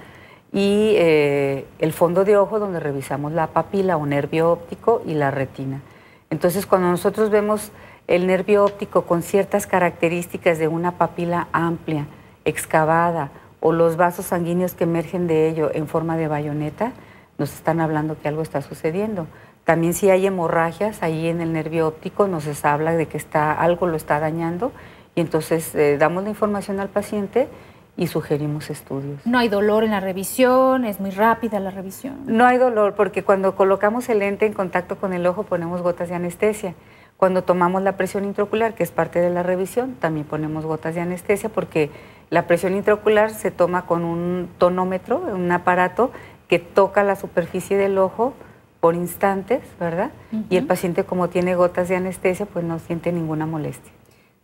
y eh, el fondo de ojo, donde revisamos la papila o nervio óptico y la retina. Entonces, cuando nosotros vemos el nervio óptico con ciertas características de una papila amplia, excavada, o los vasos sanguíneos que emergen de ello en forma de bayoneta, nos están hablando que algo está sucediendo. También si hay hemorragias ahí en el nervio óptico, nos habla de que está, algo lo está dañando y entonces eh, damos la información al paciente y sugerimos estudios. No hay dolor en la revisión, es muy rápida la revisión. No hay dolor porque cuando colocamos el lente en contacto con el ojo ponemos gotas de anestesia. Cuando tomamos la presión intraocular, que es parte de la revisión, también ponemos gotas de anestesia porque la presión intraocular se toma con un tonómetro, un aparato que toca la superficie del ojo por instantes, ¿verdad? Y el paciente como tiene gotas de anestesia, pues no siente ninguna molestia.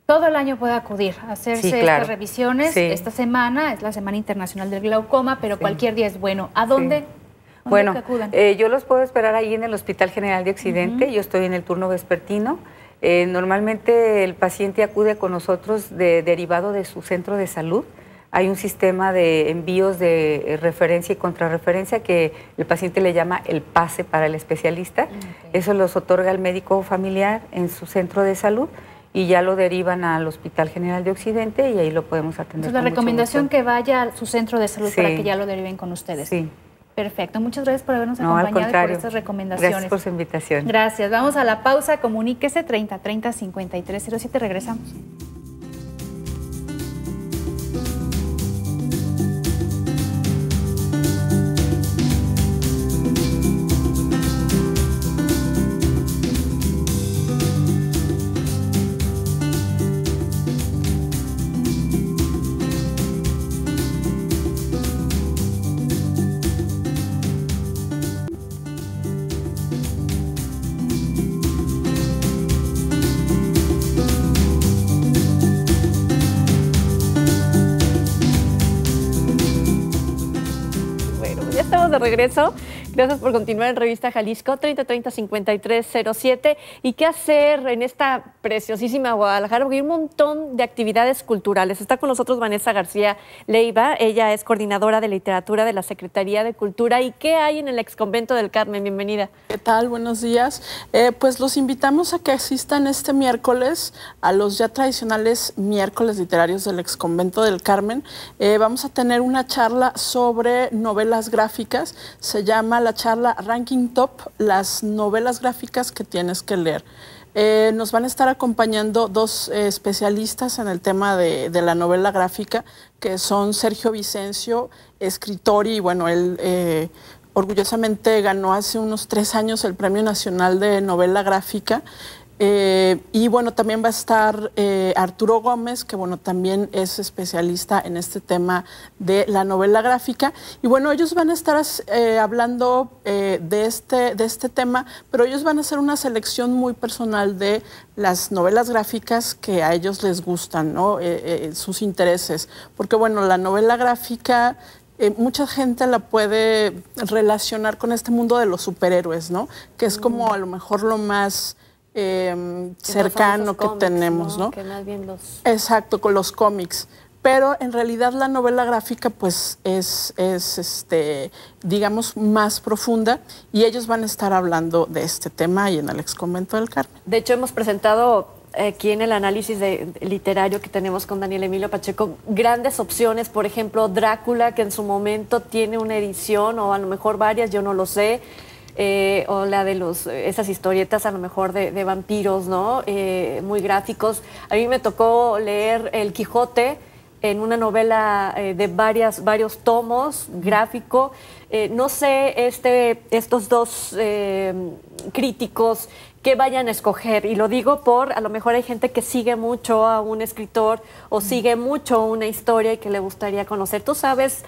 Todo el año puede acudir a hacerse estas revisiones. Esta semana es la Semana Internacional del Glaucoma, pero cualquier día es bueno. ¿A dónde? bueno, eh, yo los puedo esperar ahí en el Hospital General de Occidente, yo estoy en el turno vespertino. Eh, normalmente el paciente acude con nosotros de, derivado de su centro de salud hay un sistema de envíos de eh, referencia y contrarreferencia que el paciente le llama el pase para el especialista. Ah, Eso los otorga el médico familiar en su centro de salud y ya lo derivan al Hospital General de Occidente y ahí lo podemos atender. Entonces, la recomendación que vaya a su centro de salud para que ya lo deriven con ustedes. Sí. Perfecto, muchas gracias por habernos acompañado y por estas recomendaciones. Gracias por su invitación. Gracias, vamos a la pausa, comuníquese 30 30 5307. regresamos. regreso. Gracias por continuar en Revista Jalisco 3030-5307. ¿Y qué hacer en esta preciosísima Guadalajara? Porque hay un montón de actividades culturales. Está con nosotros Vanessa García Leiva. Ella es coordinadora de literatura de la Secretaría de Cultura. ¿Y qué hay en el exconvento del Carmen? Bienvenida. ¿Qué tal? Buenos días. Eh, pues los invitamos a que asistan este miércoles a los ya tradicionales miércoles literarios del exconvento del Carmen. Eh, vamos a tener una charla sobre novelas gráficas. Se llama la charla Ranking Top, las novelas gráficas que tienes que leer. Eh, nos van a estar acompañando dos eh, especialistas en el tema de, de, la novela gráfica, que son Sergio Vicencio, escritor y bueno, él eh, orgullosamente ganó hace unos tres años el Premio Nacional de Novela Gráfica. Eh, y bueno, también va a estar eh, Arturo Gómez, que bueno, también es especialista en este tema de la novela gráfica. Y bueno, ellos van a estar eh, hablando de, este, de este tema, pero ellos van a hacer una selección muy personal de las novelas gráficas que a ellos les gustan, ¿no? sus intereses. Porque bueno, la novela gráfica mucha gente la puede relacionar con este mundo de los superhéroes, ¿no? Que es como mm. a lo mejor lo más Em, cercano que tenemos, ¿no? Exacto, con los cómics. Pero en realidad la novela gráfica pues es, es este, digamos, más profunda y ellos van a estar hablando de este tema y en el ex convento del Carmen. De hecho, hemos presentado aquí en el análisis literario que tenemos con Daniel Emilio Pacheco, grandes opciones, por ejemplo, Drácula, que en su momento tiene una edición o a lo mejor varias, yo no lo sé. Eh, o la de los, eh, esas historietas a lo mejor de, vampiros, ¿no? Eh, muy gráficos. A mí me tocó leer El Quijote en una novela de varias, varios tomos, gráfico. no sé, este, estos dos críticos que vayan a escoger. Y lo digo por, a lo mejor hay gente que sigue mucho a un escritor o sigue mucho una historia y que le gustaría conocer. Tú sabes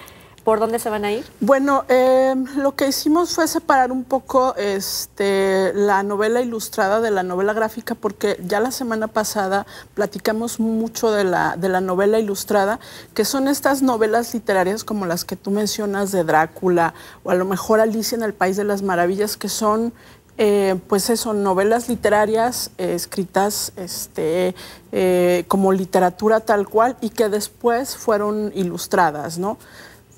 ¿Por dónde se van a ir? Bueno, eh, lo que hicimos fue separar un poco este, la novela ilustrada de la novela gráfica, porque ya la semana pasada platicamos mucho de la, novela ilustrada, que son estas novelas literarias como las que tú mencionas de Drácula o a lo mejor Alicia en el País de las Maravillas, que son eh, pues novelas literarias eh, escritas este, como literatura tal cual y que después fueron ilustradas, ¿no?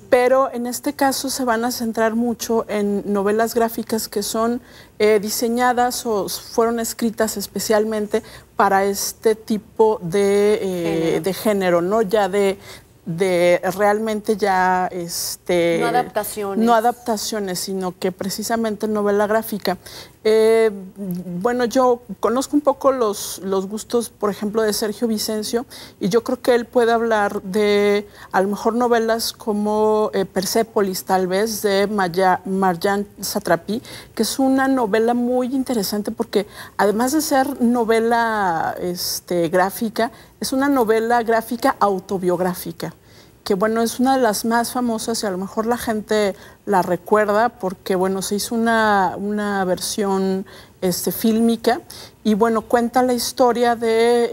pero en este caso se van a centrar mucho en novelas gráficas que son eh, diseñadas o fueron escritas especialmente para este tipo eh, de, género, ¿no? Ya de, de realmente ya este no adaptaciones no adaptaciones sino que precisamente novela gráfica eh, bueno, yo conozco un poco los, gustos, por ejemplo, de Sergio Vicencio, y yo creo que él puede hablar de, a lo mejor, novelas como Persepolis, eh, Persépolis, tal vez, de Maya, Marjan Satrapi, que es una novela muy interesante porque, además de ser novela este, gráfica, es una novela gráfica autobiográfica que bueno, es una de las más famosas y a lo mejor la gente la recuerda porque, bueno, se hizo una, versión este, fílmica y, bueno, cuenta la historia de,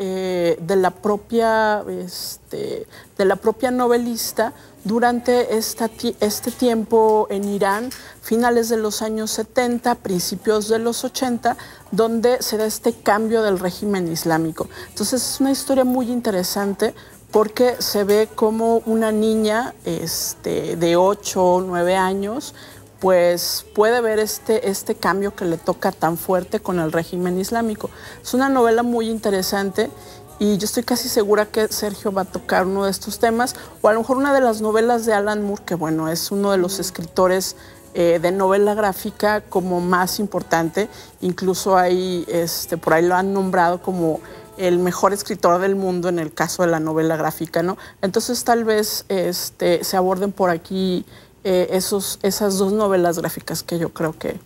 eh, la propia, este, de la propia novelista durante esta, este tiempo en Irán, finales de los años 70, principios de los 80, donde se da este cambio del régimen islámico. Entonces es una historia muy interesante porque se ve como una niña este, de 8 o 9 años pues puede ver este, este cambio que le toca tan fuerte con el régimen islámico. Es una novela muy interesante y yo estoy casi segura que Sergio va a tocar uno de estos temas, o a lo mejor una de las novelas de Alan Moore, que bueno, es uno de los escritores eh, de novela gráfica como más importante, incluso hay, este, por ahí lo han nombrado como el mejor escritor del mundo en el caso de la novela gráfica, ¿no? Entonces tal vez este, se aborden por aquí eh, esos, esas dos novelas gráficas que yo creo que,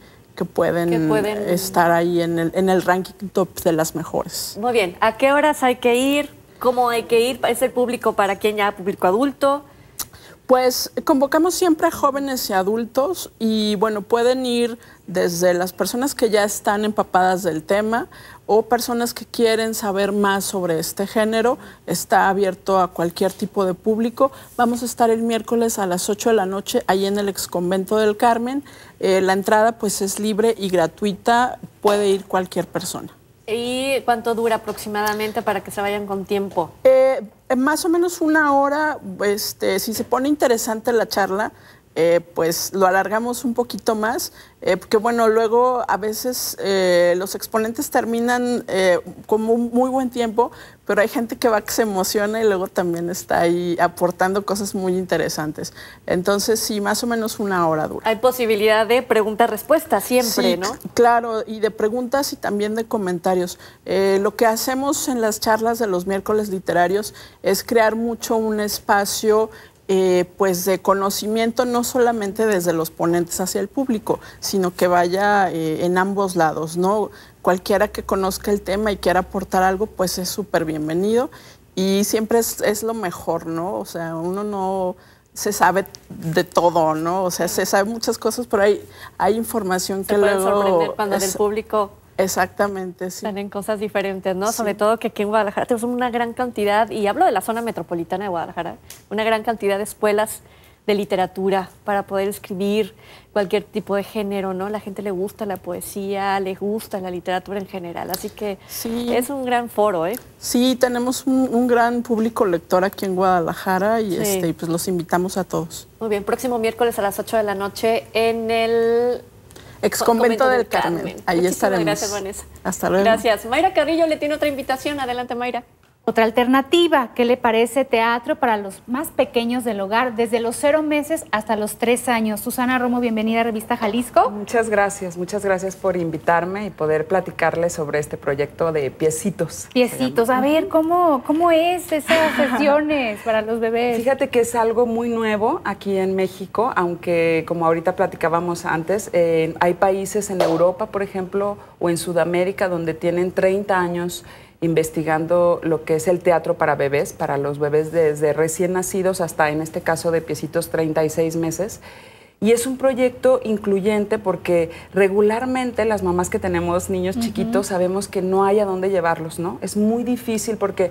pueden, estar ahí en el, en el ranking top de las mejores. Muy bien, ¿a qué horas hay que ir? ¿Cómo hay que ir? ¿Es el público para quien ya público adulto? Pues convocamos siempre a jóvenes y adultos y bueno, pueden ir desde las personas que ya están empapadas del tema o personas que quieren saber más sobre este género. Está abierto a cualquier tipo de público. Vamos a estar el miércoles a las 8 de la noche ahí en el exconvento del Carmen. Eh, la entrada pues es libre y gratuita, puede ir cualquier persona. ¿Y cuánto dura aproximadamente para que se vayan con tiempo? Eh, eh, más o menos una hora, este, si se pone interesante la charla, eh, pues lo alargamos un poquito más, eh, porque bueno, luego a veces eh, los exponentes terminan con muy buen tiempo, pero hay gente que va que se emociona y luego también está ahí aportando cosas muy interesantes. Entonces sí, más o menos una hora dura. Hay posibilidad de pregunta-respuesta siempre, ¿no? Claro, y de preguntas y también de comentarios. lo que hacemos en las charlas de los miércoles literarios es crear mucho un espacio eh, pues de conocimiento no solamente desde los ponentes hacia el público, sino que vaya eh, en ambos lados, ¿no? Cualquiera que conozca el tema y quiera aportar algo, pues es súper bienvenido y siempre es, lo mejor, ¿no? O sea, uno no se sabe de todo, ¿no? O sea, se sabe muchas cosas, pero hay, información que puede cuando público Exactamente, sí. Están en cosas diferentes, ¿no? Sobre todo que aquí en Guadalajara tenemos una gran cantidad, y hablo de la zona metropolitana de Guadalajara, una gran cantidad de escuelas de literatura para poder escribir cualquier tipo de género, ¿no? La gente le gusta la poesía, le gusta la literatura en general, así que es un gran foro, ¿eh? Sí, tenemos un, gran público lector aquí en Guadalajara y este, pues los invitamos a todos. Muy bien, próximo miércoles a las 8 de la noche en el Ex convento del, Carmen. Ahí Muchísimas estaremos. Gracias, Vanessa. Hasta luego. Gracias. Mayra Carrillo le tiene otra invitación. Adelante, Mayra. Otra alternativa, ¿qué le parece teatro para los más pequeños del hogar, desde los cero meses hasta los tres años? Susana Romo, bienvenida a Revista Jalisco. Muchas gracias, muchas gracias por invitarme y poder platicarles sobre este proyecto de piecitos. Piecitos, a ver, ¿cómo, cómo es esas sesiones para los bebés? Fíjate que es algo muy nuevo aquí en México, aunque como ahorita platicábamos antes, eh, hay países en Europa, por ejemplo, o en Sudamérica, donde tienen 30 años investigando lo que es el teatro para bebés, para los bebés desde recién nacidos hasta, en este caso, de piecitos 36 meses. Y es un proyecto incluyente porque regularmente las mamás que tenemos niños chiquitos sabemos que no hay a dónde llevarlos, ¿no? Es muy difícil porque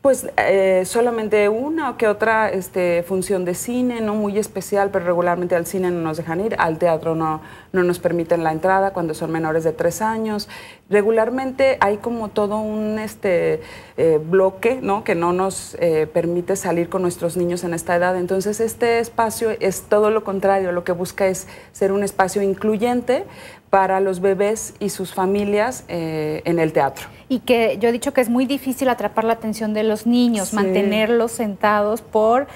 pues eh, solamente una o que otra este, función de cine, no muy especial, pero regularmente al cine no nos dejan ir, al teatro no, no nos permiten la entrada cuando son menores de tres años. Regularmente hay como todo un este, eh, bloque ¿no? que no nos eh, permite salir con nuestros niños en esta edad. Entonces este espacio es todo lo contrario, lo que busca es ser un espacio incluyente para los bebés y sus familias eh, en el teatro. Y que yo he dicho que es muy difícil atrapar la atención de los niños, mantenerlos sentados por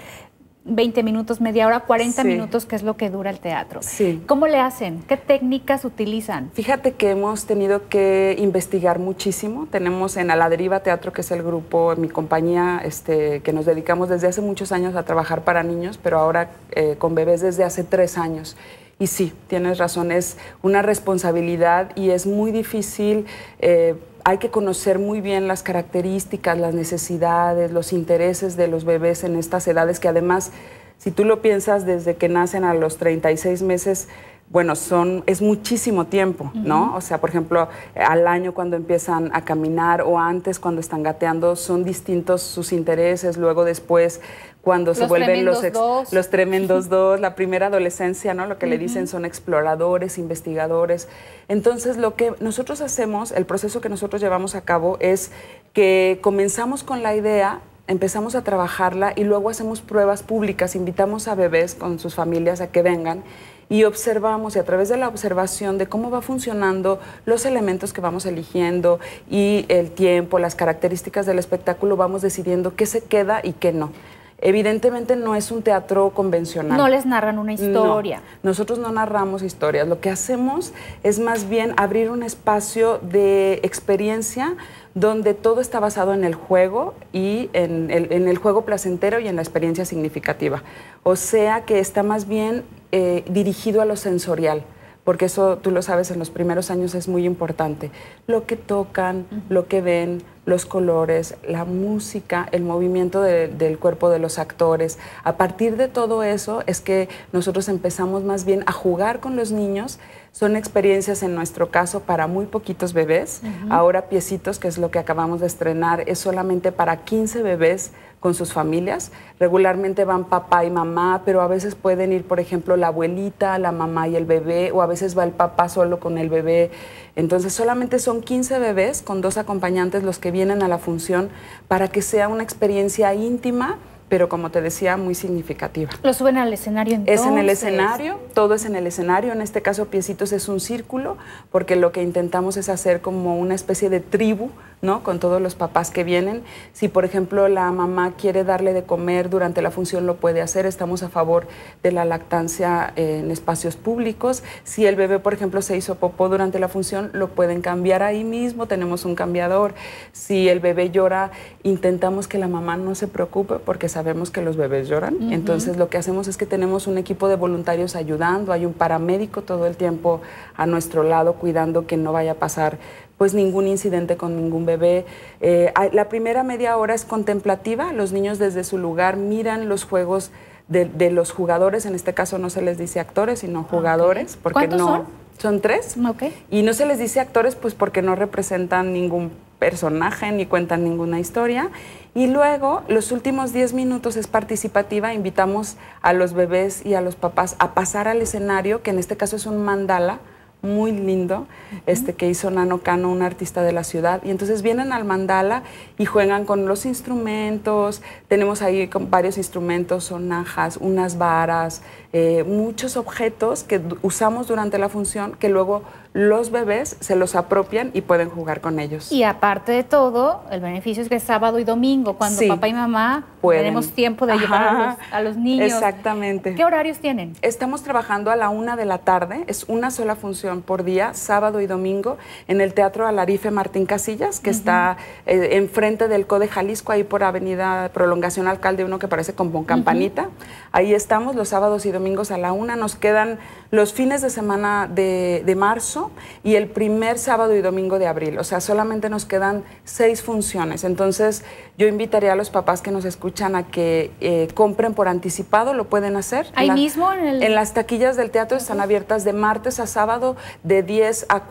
20 minutos, media hora, 40 minutos, que es lo que dura el teatro. ¿Cómo le hacen? ¿Qué técnicas utilizan? Fíjate que hemos tenido que investigar muchísimo. Tenemos en deriva Teatro, que es el grupo, mi compañía, este, que nos dedicamos desde hace muchos años a trabajar para niños, pero ahora eh, con bebés desde hace tres años. Y sí, tienes razón, es una responsabilidad y es muy difícil. Eh, hay que conocer muy bien las características, las necesidades, los intereses de los bebés en estas edades que además, si tú lo piensas, desde que nacen a los 36 meses, bueno, son, es muchísimo tiempo, ¿no? O sea, por ejemplo, al año cuando empiezan a caminar o antes cuando están gateando, son distintos sus intereses, luego después cuando se vuelven los, los tremendos dos, la primera adolescencia, ¿no? Lo que le dicen son exploradores, investigadores. Entonces, lo que nosotros hacemos, el proceso que nosotros llevamos a cabo es que comenzamos con la idea empezamos a trabajarla y luego hacemos pruebas públicas, invitamos a bebés con sus familias a que vengan y observamos y a través de la observación de cómo va funcionando los elementos que vamos eligiendo y el tiempo, las características del espectáculo, vamos decidiendo qué se queda y qué no. Evidentemente no es un teatro convencional. No les narran una historia. nosotros no narramos historias. Lo que hacemos es más bien abrir un espacio de experiencia donde todo está basado en el juego y en el juego placentero y en la experiencia significativa. O sea que está más bien eh, dirigido a lo sensorial, porque eso tú lo sabes, en los primeros años es muy importante. Lo que tocan, lo que ven, los colores, la música, el movimiento del cuerpo de los actores. A partir de todo eso es que nosotros empezamos más bien a jugar con los niños son experiencias en nuestro caso para muy poquitos bebés. Ahora Piecitos, que es lo que acabamos de estrenar, es solamente para 15 bebés con sus familias. Regularmente van papá y mamá, pero a veces pueden ir, por ejemplo, la abuelita, la mamá y el bebé, o a veces va el papá solo con el bebé. Entonces solamente son 15 bebés con dos acompañantes los que vienen a la función para que sea una experiencia íntima pero como te decía, muy significativa. ¿Lo suben al escenario entonces? Es en el escenario, todo es en el escenario. En este caso, Piecitos es un círculo, porque lo que intentamos es hacer como una especie de tribu, ¿no? Con todos los papás que vienen. Si, por ejemplo, la mamá quiere darle de comer durante la función, lo puede hacer. Estamos a favor de la lactancia en espacios públicos. Si el bebé, por ejemplo, se hizo popó durante la función, lo pueden cambiar ahí mismo. Tenemos un cambiador. Si el bebé llora, intentamos que la mamá no se preocupe, porque sabemos sabemos que los bebés lloran. Entonces lo que hacemos es que tenemos un equipo de voluntarios ayudando, hay un paramédico todo el tiempo a nuestro lado cuidando que no vaya a pasar pues ningún incidente con ningún bebé. Eh, la primera media hora es contemplativa, los niños desde su lugar miran los juegos de, los jugadores, en este caso no se les dice actores, sino jugadores, porque ¿Cuántos Son? Son tres. Okay. Y no se les dice actores, pues porque no representan ningún personaje ni cuentan ninguna historia. Y luego, los últimos 10 minutos es participativa, invitamos a los bebés y a los papás a pasar al escenario, que en este caso es un mandala muy lindo, este que hizo Nano Cano, un artista de la ciudad. Y entonces vienen al mandala y juegan con los instrumentos, tenemos ahí varios instrumentos, sonajas, unas varas, eh, muchos objetos que usamos durante la función que luego los bebés se los apropian y pueden jugar con ellos. Y aparte de todo, el beneficio es que es sábado y domingo, cuando papá y mamá tenemos tiempo de llevar a los, niños. Exactamente. ¿Qué horarios tienen? Estamos trabajando a la una de la tarde, es una sola función por día, sábado y domingo, en el Teatro Alarife Martín Casillas, que está eh, enfrente del CODE Jalisco, ahí por Avenida Prolongación Alcalde Uno, que parece con campanita. Ahí estamos los sábados y domingos a la una. Nos quedan los fines de semana de marzo y el primer sábado y domingo de abril. O sea, solamente nos quedan seis funciones. Entonces, yo invitaría a los papás que nos escuchan a que eh, compren por anticipado, lo pueden hacer. Ahí mismo. En, las taquillas del teatro están abiertas de martes a sábado de 10 a,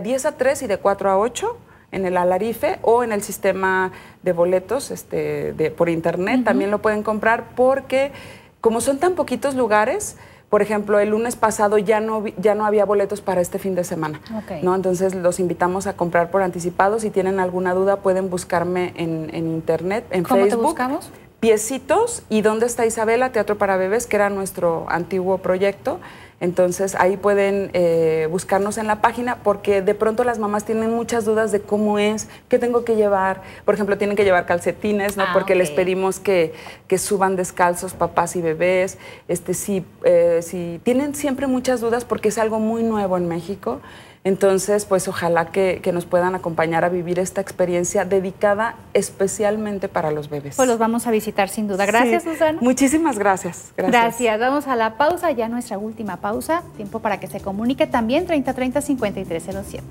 10 a 3 y de 4 a 8 en el Alarife o en el sistema de boletos este, por internet. También lo pueden comprar porque como son tan poquitos lugares, por ejemplo, el lunes pasado ya no, ya no había boletos para este fin de semana. ¿no? Entonces los invitamos a comprar por anticipado. Si tienen alguna duda pueden buscarme en, internet, en Facebook. ¿Cómo te buscamos? Piecitos y ¿Dónde está Isabela? Teatro para Bebés, que era nuestro antiguo proyecto. Entonces ahí pueden eh, buscarnos en la página porque de pronto las mamás tienen muchas dudas de cómo es, qué tengo que llevar. Por ejemplo, tienen que llevar calcetines, ¿no? Ah, porque les pedimos que, suban descalzos papás y bebés. Este, si eh, tienen siempre muchas dudas porque es algo muy nuevo en México. Entonces, pues ojalá que, nos puedan acompañar a vivir esta experiencia dedicada especialmente para los bebés. Pues los vamos a visitar sin duda. Gracias, Susana. Muchísimas gracias. gracias. Gracias. Vamos a la pausa, ya nuestra última pausa. Tiempo para que se comunique también 3030 5307.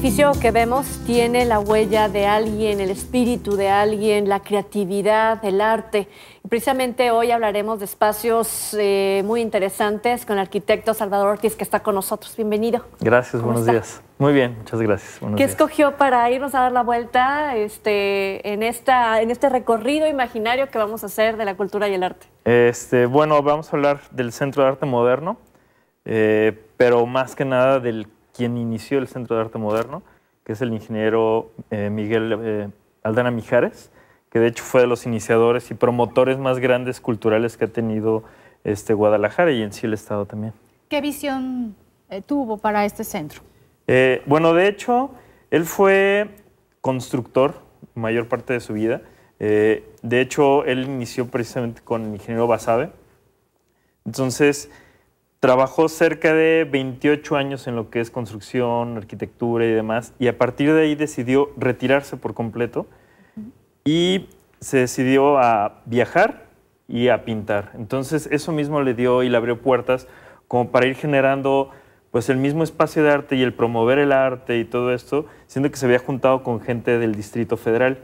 edificio que vemos tiene la huella de alguien, el espíritu de alguien, la creatividad, el arte. Y precisamente hoy hablaremos de espacios eh, muy interesantes con el arquitecto Salvador Ortiz que está con nosotros. Bienvenido. Gracias, buenos días. Muy bien, muchas gracias. Buenos ¿Qué escogió para irnos a dar la vuelta este, en, esta, en este recorrido imaginario que vamos a hacer de la cultura y el arte? Este, bueno, vamos a hablar del Centro de Arte Moderno, eh, pero más que nada del quien inició el Centro de Arte Moderno, que es el ingeniero eh, Miguel eh, Aldana Mijares, que de hecho fue de los iniciadores y promotores más grandes culturales que ha tenido este, Guadalajara y en sí el Estado también. ¿Qué visión eh, tuvo para este centro? bueno, de hecho, él fue constructor mayor parte de su vida. de hecho, él inició precisamente con el ingeniero Basabe. Entonces, Trabajó cerca de 28 años en lo que es construcción, arquitectura y demás, y a partir de ahí decidió retirarse por completo y se decidió a viajar y a pintar. Entonces eso mismo le dio y le abrió puertas como para ir generando pues el mismo espacio de arte y el promover el arte y todo esto, siendo que se había juntado con gente del Distrito Federal,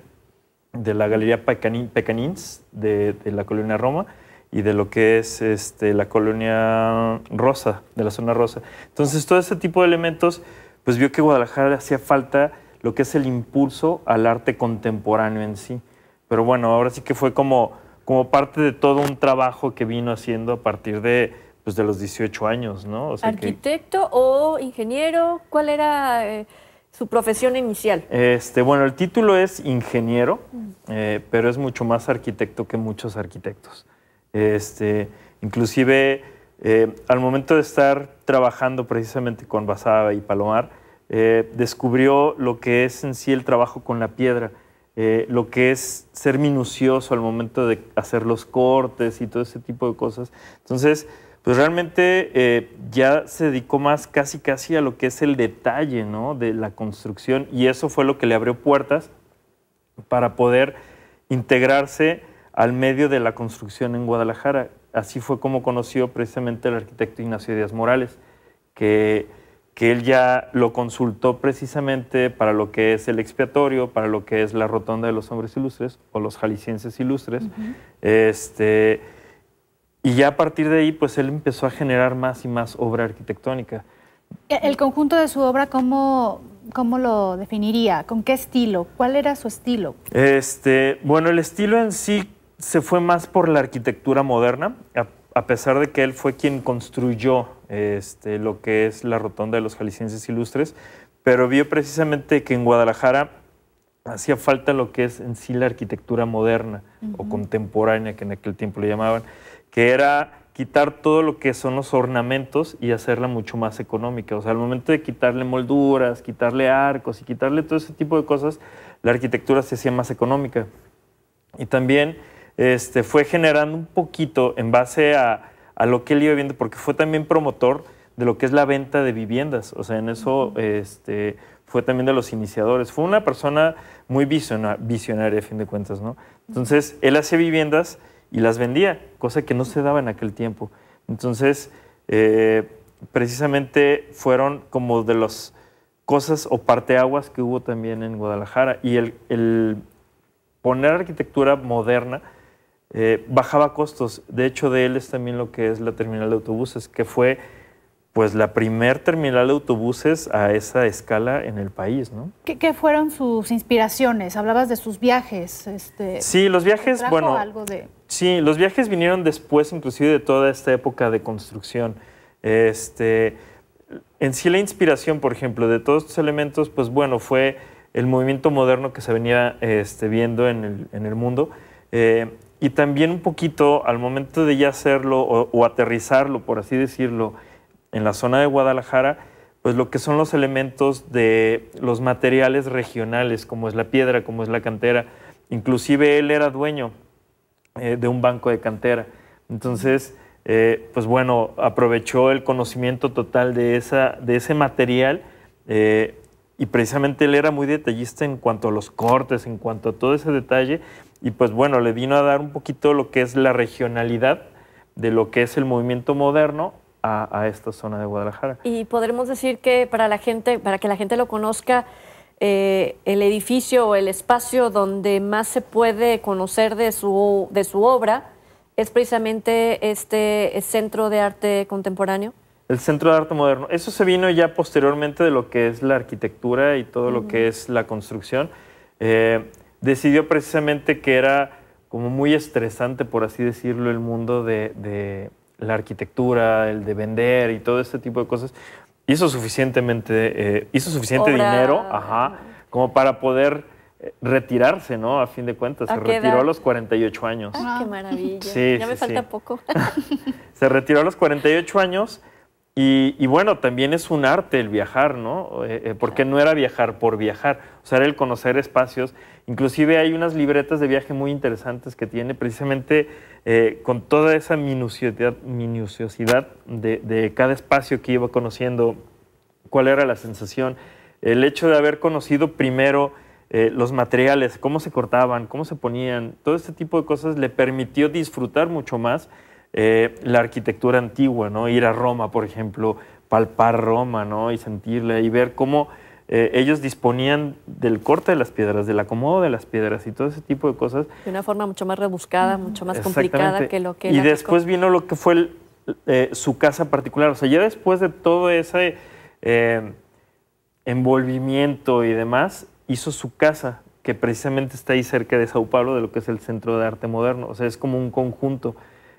de la Galería Pecanins de, de la Colonia Roma, y de lo que es este, la colonia rosa, de la zona rosa. Entonces, todo ese tipo de elementos, pues vio que Guadalajara hacía falta lo que es el impulso al arte contemporáneo en sí. Pero bueno, ahora sí que fue como, como parte de todo un trabajo que vino haciendo a partir de, pues, de los 18 años, ¿no? ¿Arquitecto o ingeniero? ¿Cuál era...? Eh, su profesión inicial? Este, bueno, el título es ingeniero, mm. eh, pero es mucho más arquitecto que muchos arquitectos. Este, inclusive eh, al momento de estar trabajando precisamente con basada y Palomar, eh, descubrió lo que es en sí el trabajo con la piedra, eh, lo que es ser minucioso al momento de hacer los cortes y todo ese tipo de cosas. Entonces, pues realmente ya se dedicó más casi casi a lo que es el detalle ¿no? de la construcción y eso fue lo que le abrió puertas para poder integrarse al medio de la construcción en Guadalajara. Así fue como conoció precisamente el arquitecto Ignacio Díaz Morales, que, que él ya lo consultó precisamente para lo que es el expiatorio, para lo que es la rotonda de los hombres ilustres o los jaliscienses ilustres. este, y ya a partir de ahí, pues él empezó a generar más y más obra arquitectónica. E-, el conjunto de su obra, ¿cómo, ¿cómo, lo definiría? ¿Con qué estilo? ¿Cuál era su estilo? Este, bueno, el estilo en sí se fue más por la arquitectura moderna, a, pesar de que él fue quien construyó este, lo que es la rotonda de los jaliscienses ilustres, pero vio precisamente que en Guadalajara hacía falta lo que es en sí la arquitectura moderna o contemporánea, que en aquel tiempo le llamaban, que era quitar todo lo que son los ornamentos y hacerla mucho más económica. O sea, al momento de quitarle molduras, quitarle arcos y quitarle todo ese tipo de cosas, la arquitectura se hacía más económica. Y también este, fue generando un poquito en base a, lo que él iba viendo, porque fue también promotor de lo que es la venta de viviendas. O sea, en eso este, fue también de los iniciadores. Fue una persona muy visionaria, a fin de cuentas, ¿no? Entonces, él hacía viviendas y las vendía, cosa que no se daba en aquel tiempo. Entonces, eh, precisamente fueron como de las cosas o parteaguas que hubo también en Guadalajara. Y el poner arquitectura moderna eh, bajaba costos. De hecho, de él es también lo que es la terminal de autobuses, que fue pues la primer terminal de autobuses a esa escala en el país, ¿no? ¿Qué, fueron sus inspiraciones? Hablabas de sus viajes. Este, sí, los viajes, bueno, algo sí, los viajes vinieron después, inclusive de toda esta época de construcción. Este, en sí la inspiración, por ejemplo, de todos estos elementos, pues bueno, fue el movimiento moderno que se venía este, viendo en el, mundo. Eh, y también un poquito al momento de ya hacerlo o, aterrizarlo, por así decirlo, en la zona de Guadalajara, pues lo que son los elementos de los materiales regionales, como es la piedra, como es la cantera. Inclusive él era dueño eh, de un banco de cantera. Entonces, eh, pues bueno, aprovechó el conocimiento total de, esa, de ese material eh, y precisamente él era muy detallista en cuanto a los cortes, en cuanto a todo ese detalle y pues bueno, le vino a dar un poquito lo que es la regionalidad de lo que es el movimiento moderno a, esta zona de Guadalajara. Y podremos decir que para la gente, para que la gente lo conozca, eh, el edificio o el espacio donde más se puede conocer de su, de su obra es precisamente este Centro de Arte Contemporáneo. El Centro de Arte Moderno. Eso se vino ya posteriormente de lo que es la arquitectura y todo lo que es la construcción. Eh, decidió precisamente que era como muy estresante, por así decirlo, el mundo de, la arquitectura, el de vender y todo este tipo de cosas. Hizo suficientemente, eh, hizo suficiente dinero, como para poder eh, retirarse, ¿no? A fin de cuentas, ah, se retiró a los 48 años. qué maravilla. ya me falta poco. se retiró a los 48 años y, bueno, también es un arte el viajar, ¿no? Eh, eh, porque no era viajar por viajar, o sea, era el conocer espacios. Inclusive hay unas libretas de viaje muy interesantes que tiene precisamente eh, con toda esa minuciosidad, de, cada espacio que iba conociendo, cuál era la sensación, el hecho de haber conocido primero los materiales, cómo se cortaban, cómo se ponían, todo este tipo de cosas le permitió disfrutar mucho más eh, la arquitectura antigua, ¿no? Ir a Roma, por ejemplo, palpar Roma, ¿no? Y sentirla y ver cómo eh, ellos disponían del corte de las piedras, del acomodo de las piedras y todo ese tipo de cosas. De una forma mucho más rebuscada, mucho más complicada que lo que... Y después vino lo que fue eh, su casa particular. O sea, ya después de todo ese envolvimiento y demás, hizo su casa, que precisamente está ahí cerca de Sao Paulo, de lo que es el Centro de Arte Moderno. O sea, es como un conjunto.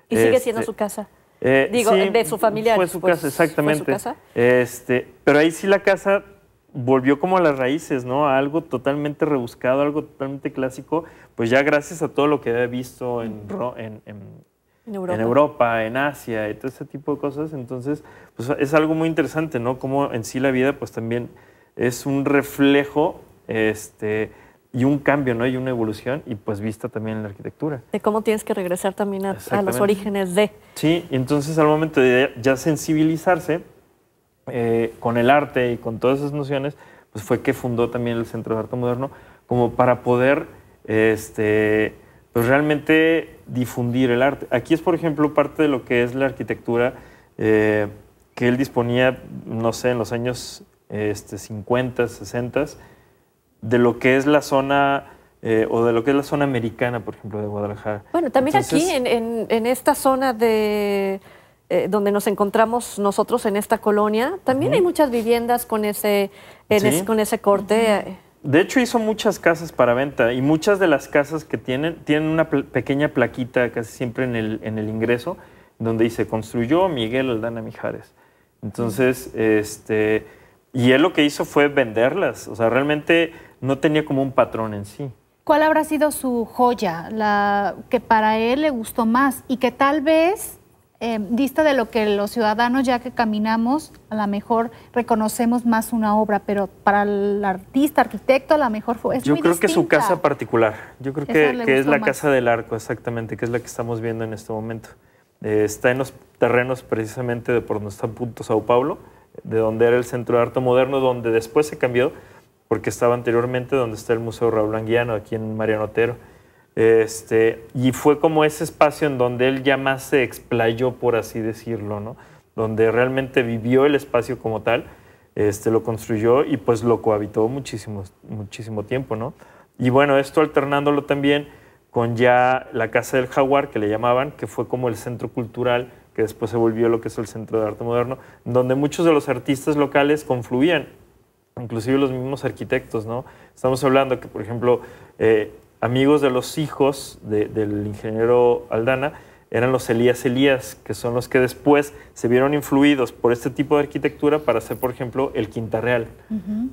Y sigue este, siendo su casa. Eh, Digo, de su familia. Fue su casa, pues, exactamente. Este, pero ahí sí la casa volvió como a las raíces, ¿no? A algo totalmente rebuscado, algo totalmente clásico, pues ya gracias a todo lo que he visto en, en, en, Europa. en Asia y todo ese tipo de cosas. Entonces, pues es algo muy interesante, ¿no? Como en sí la vida, pues también es un reflejo, este, y un cambio, ¿no? Y una evolución, y pues vista también en la arquitectura. De cómo tienes que regresar también a, los orígenes de. Sí, entonces al momento de ya sensibilizarse eh, con el arte y con todas esas nociones, pues fue que fundó también el Centro de Arte Moderno, como para poder este, pues realmente difundir el arte. Aquí es, por ejemplo, parte de lo que es la arquitectura eh, que él disponía, no sé, en los años 50, este, 60 de lo que es la zona eh, o de lo que es la zona americana, por ejemplo, de Guadalajara. Bueno, también aquí, en, esta zona de eh, donde nos encontramos nosotros en esta colonia, también hay muchas viviendas con ese, con ese corte. De hecho, hizo muchas casas para venta y muchas de las casas que tienen tienen una pequeña plaquita casi siempre en el, en el ingreso donde dice construyó Miguel Aldana Mijares. Entonces, este, y él lo que hizo fue venderlas. O sea, realmente no tenía como un patrón en sí. ¿Cuál habrá sido su joya, la que para él le gustó más y que tal vez vista eh, dista de lo que los ciudadanos ya que caminamos, a lo mejor reconocemos más una obra, pero para el artista, arquitecto, a lo mejor fue... yo creo que su casa particular, yo creo que, es la casa del arco, exactamente, que es la que estamos viendo en este momento. Eh, está en los terrenos precisamente de por donde está Punto Sao Paulo, de donde era el Centro de Arte Moderno, donde después se cambió porque estaba anteriormente donde está el Museo Raúl Anguiano, aquí en Mariano Otero. Este, y fue como ese espacio en donde él ya más se explayó, por así decirlo, ¿no? Donde realmente vivió el espacio como tal, este, lo construyó y pues lo cohabitó muchísimo, muchísimo tiempo, ¿no? Y bueno, esto alternándolo también con ya la Casa del Jaguar, que le llamaban, que fue como el centro cultural, que después se volvió lo que es el Centro de Arte Moderno, donde muchos de los artistas locales confluían inclusive los mismos arquitectos, ¿no? Estamos hablando que, por ejemplo, eh, amigos de los hijos del ingeniero Aldana eran los Elías Elías, que son los que después se vieron influidos por este tipo de arquitectura para hacer, por ejemplo, el Quinta Real.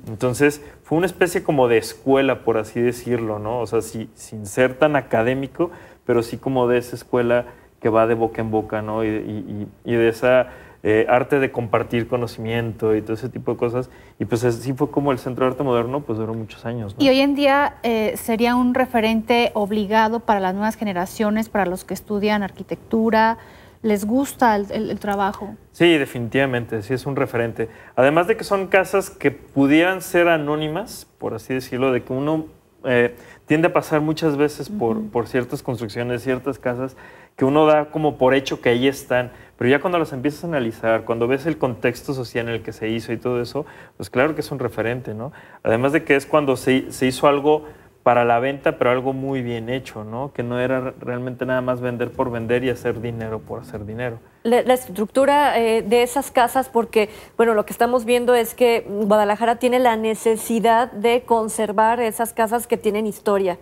Entonces, fue una especie como de escuela, por así decirlo, ¿no? O sea, sin ser tan académico, pero sí como de esa escuela que va de boca en boca, ¿no? y de esa eh, arte de compartir conocimiento y todo ese tipo de cosas. Y pues así fue como el Centro de Arte Moderno pues duró muchos años. Y hoy en día eh, sería un referente obligado para las nuevas generaciones, para los que estudian arquitectura. ¿Les gusta el, trabajo? Sí, definitivamente, sí es un referente. Además de que son casas que pudieran ser anónimas, por así decirlo, de que uno eh, tiende a pasar muchas veces por, por ciertas construcciones, ciertas casas, que uno da como por hecho que ahí están pero ya cuando las empiezas a analizar, cuando ves el contexto social en el que se hizo y todo eso, pues claro que es un referente, ¿no? Además de que es cuando se, hizo algo para la venta, pero algo muy bien hecho, ¿no? Que no era realmente nada más vender por vender y hacer dinero por hacer dinero. La, estructura eh, de esas casas, porque, bueno, lo que estamos viendo es que Guadalajara tiene la necesidad de conservar esas casas que tienen historia.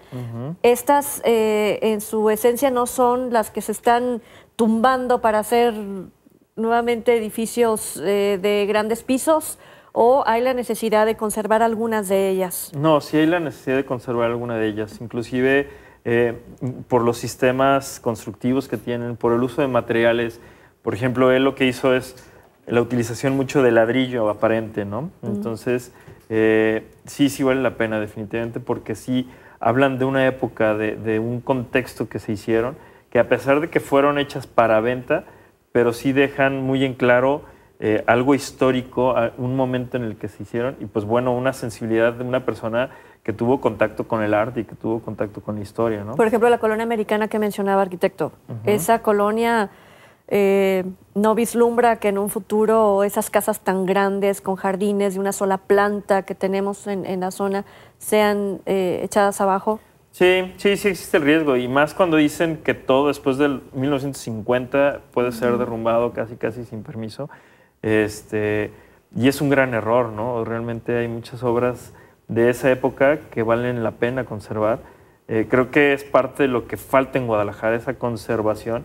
Estas, eh, en su esencia, no son las que se están tumbando para hacer nuevamente edificios eh, de grandes pisos o hay la necesidad de conservar algunas de ellas? No, sí hay la necesidad de conservar algunas de ellas, inclusive eh, por los sistemas constructivos que tienen, por el uso de materiales. Por ejemplo, él lo que hizo es la utilización mucho de ladrillo aparente, ¿no? Mm. Entonces, eh, sí, sí vale la pena definitivamente porque sí hablan de una época, de un contexto que se hicieron que a pesar de que fueron hechas para venta, pero sí dejan muy en claro eh, algo histórico, un momento en el que se hicieron y pues bueno, una sensibilidad de una persona que tuvo contacto con el arte y que tuvo contacto con la historia, Por ejemplo, la colonia americana que mencionaba, arquitecto. Esa colonia eh, no vislumbra que en un futuro esas casas tan grandes, con jardines de una sola planta que tenemos en, la zona, sean eh, echadas abajo. Sí, sí, sí existe el riesgo. Y más cuando dicen que todo después del 1950 puede ser derrumbado casi, casi sin permiso. Este, y es un gran error, ¿no? Realmente hay muchas obras de esa época que valen la pena conservar. Eh, creo que es parte de lo que falta en Guadalajara, esa conservación.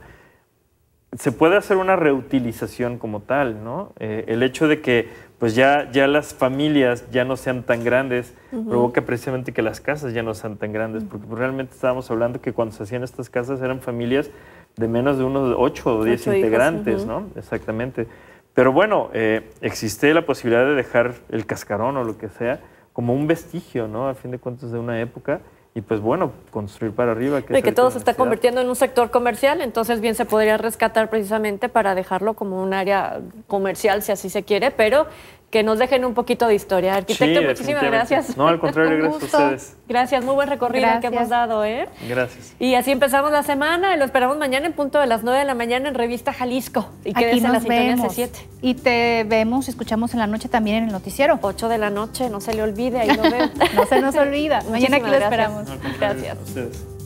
Se puede hacer una reutilización como tal, ¿no? Eh, el hecho de que pues ya, ya las familias ya no sean tan grandes, provoca precisamente que las casas ya no sean tan grandes, porque realmente estábamos hablando que cuando se hacían estas casas eran familias de menos de unos 8 o 10 integrantes, ¿no? Exactamente. Pero bueno, eh, existe la posibilidad de dejar el cascarón o lo que sea como un vestigio, ¿no? A fin de cuentas, de una época y pues bueno, construir para arriba. Que que todo se está convirtiendo en un sector comercial, entonces bien se podría rescatar precisamente para dejarlo como un área comercial si así se quiere, pero que nos dejen un poquito de historia. Arquitecto, muchísimas gracias. No, al contrario, gracias a ustedes. Gracias, muy buen recorrido que hemos dado, ¿eh? Gracias. Y así empezamos la semana, lo esperamos mañana en punto de las 9 de la mañana en Revista Jalisco. Y Aquí nos en la vemos. 7. Y te vemos, escuchamos en la noche también en el noticiero. 8 de la noche, no se le olvide, ahí lo no se nos olvida. mañana aquí lo esperamos. gracias.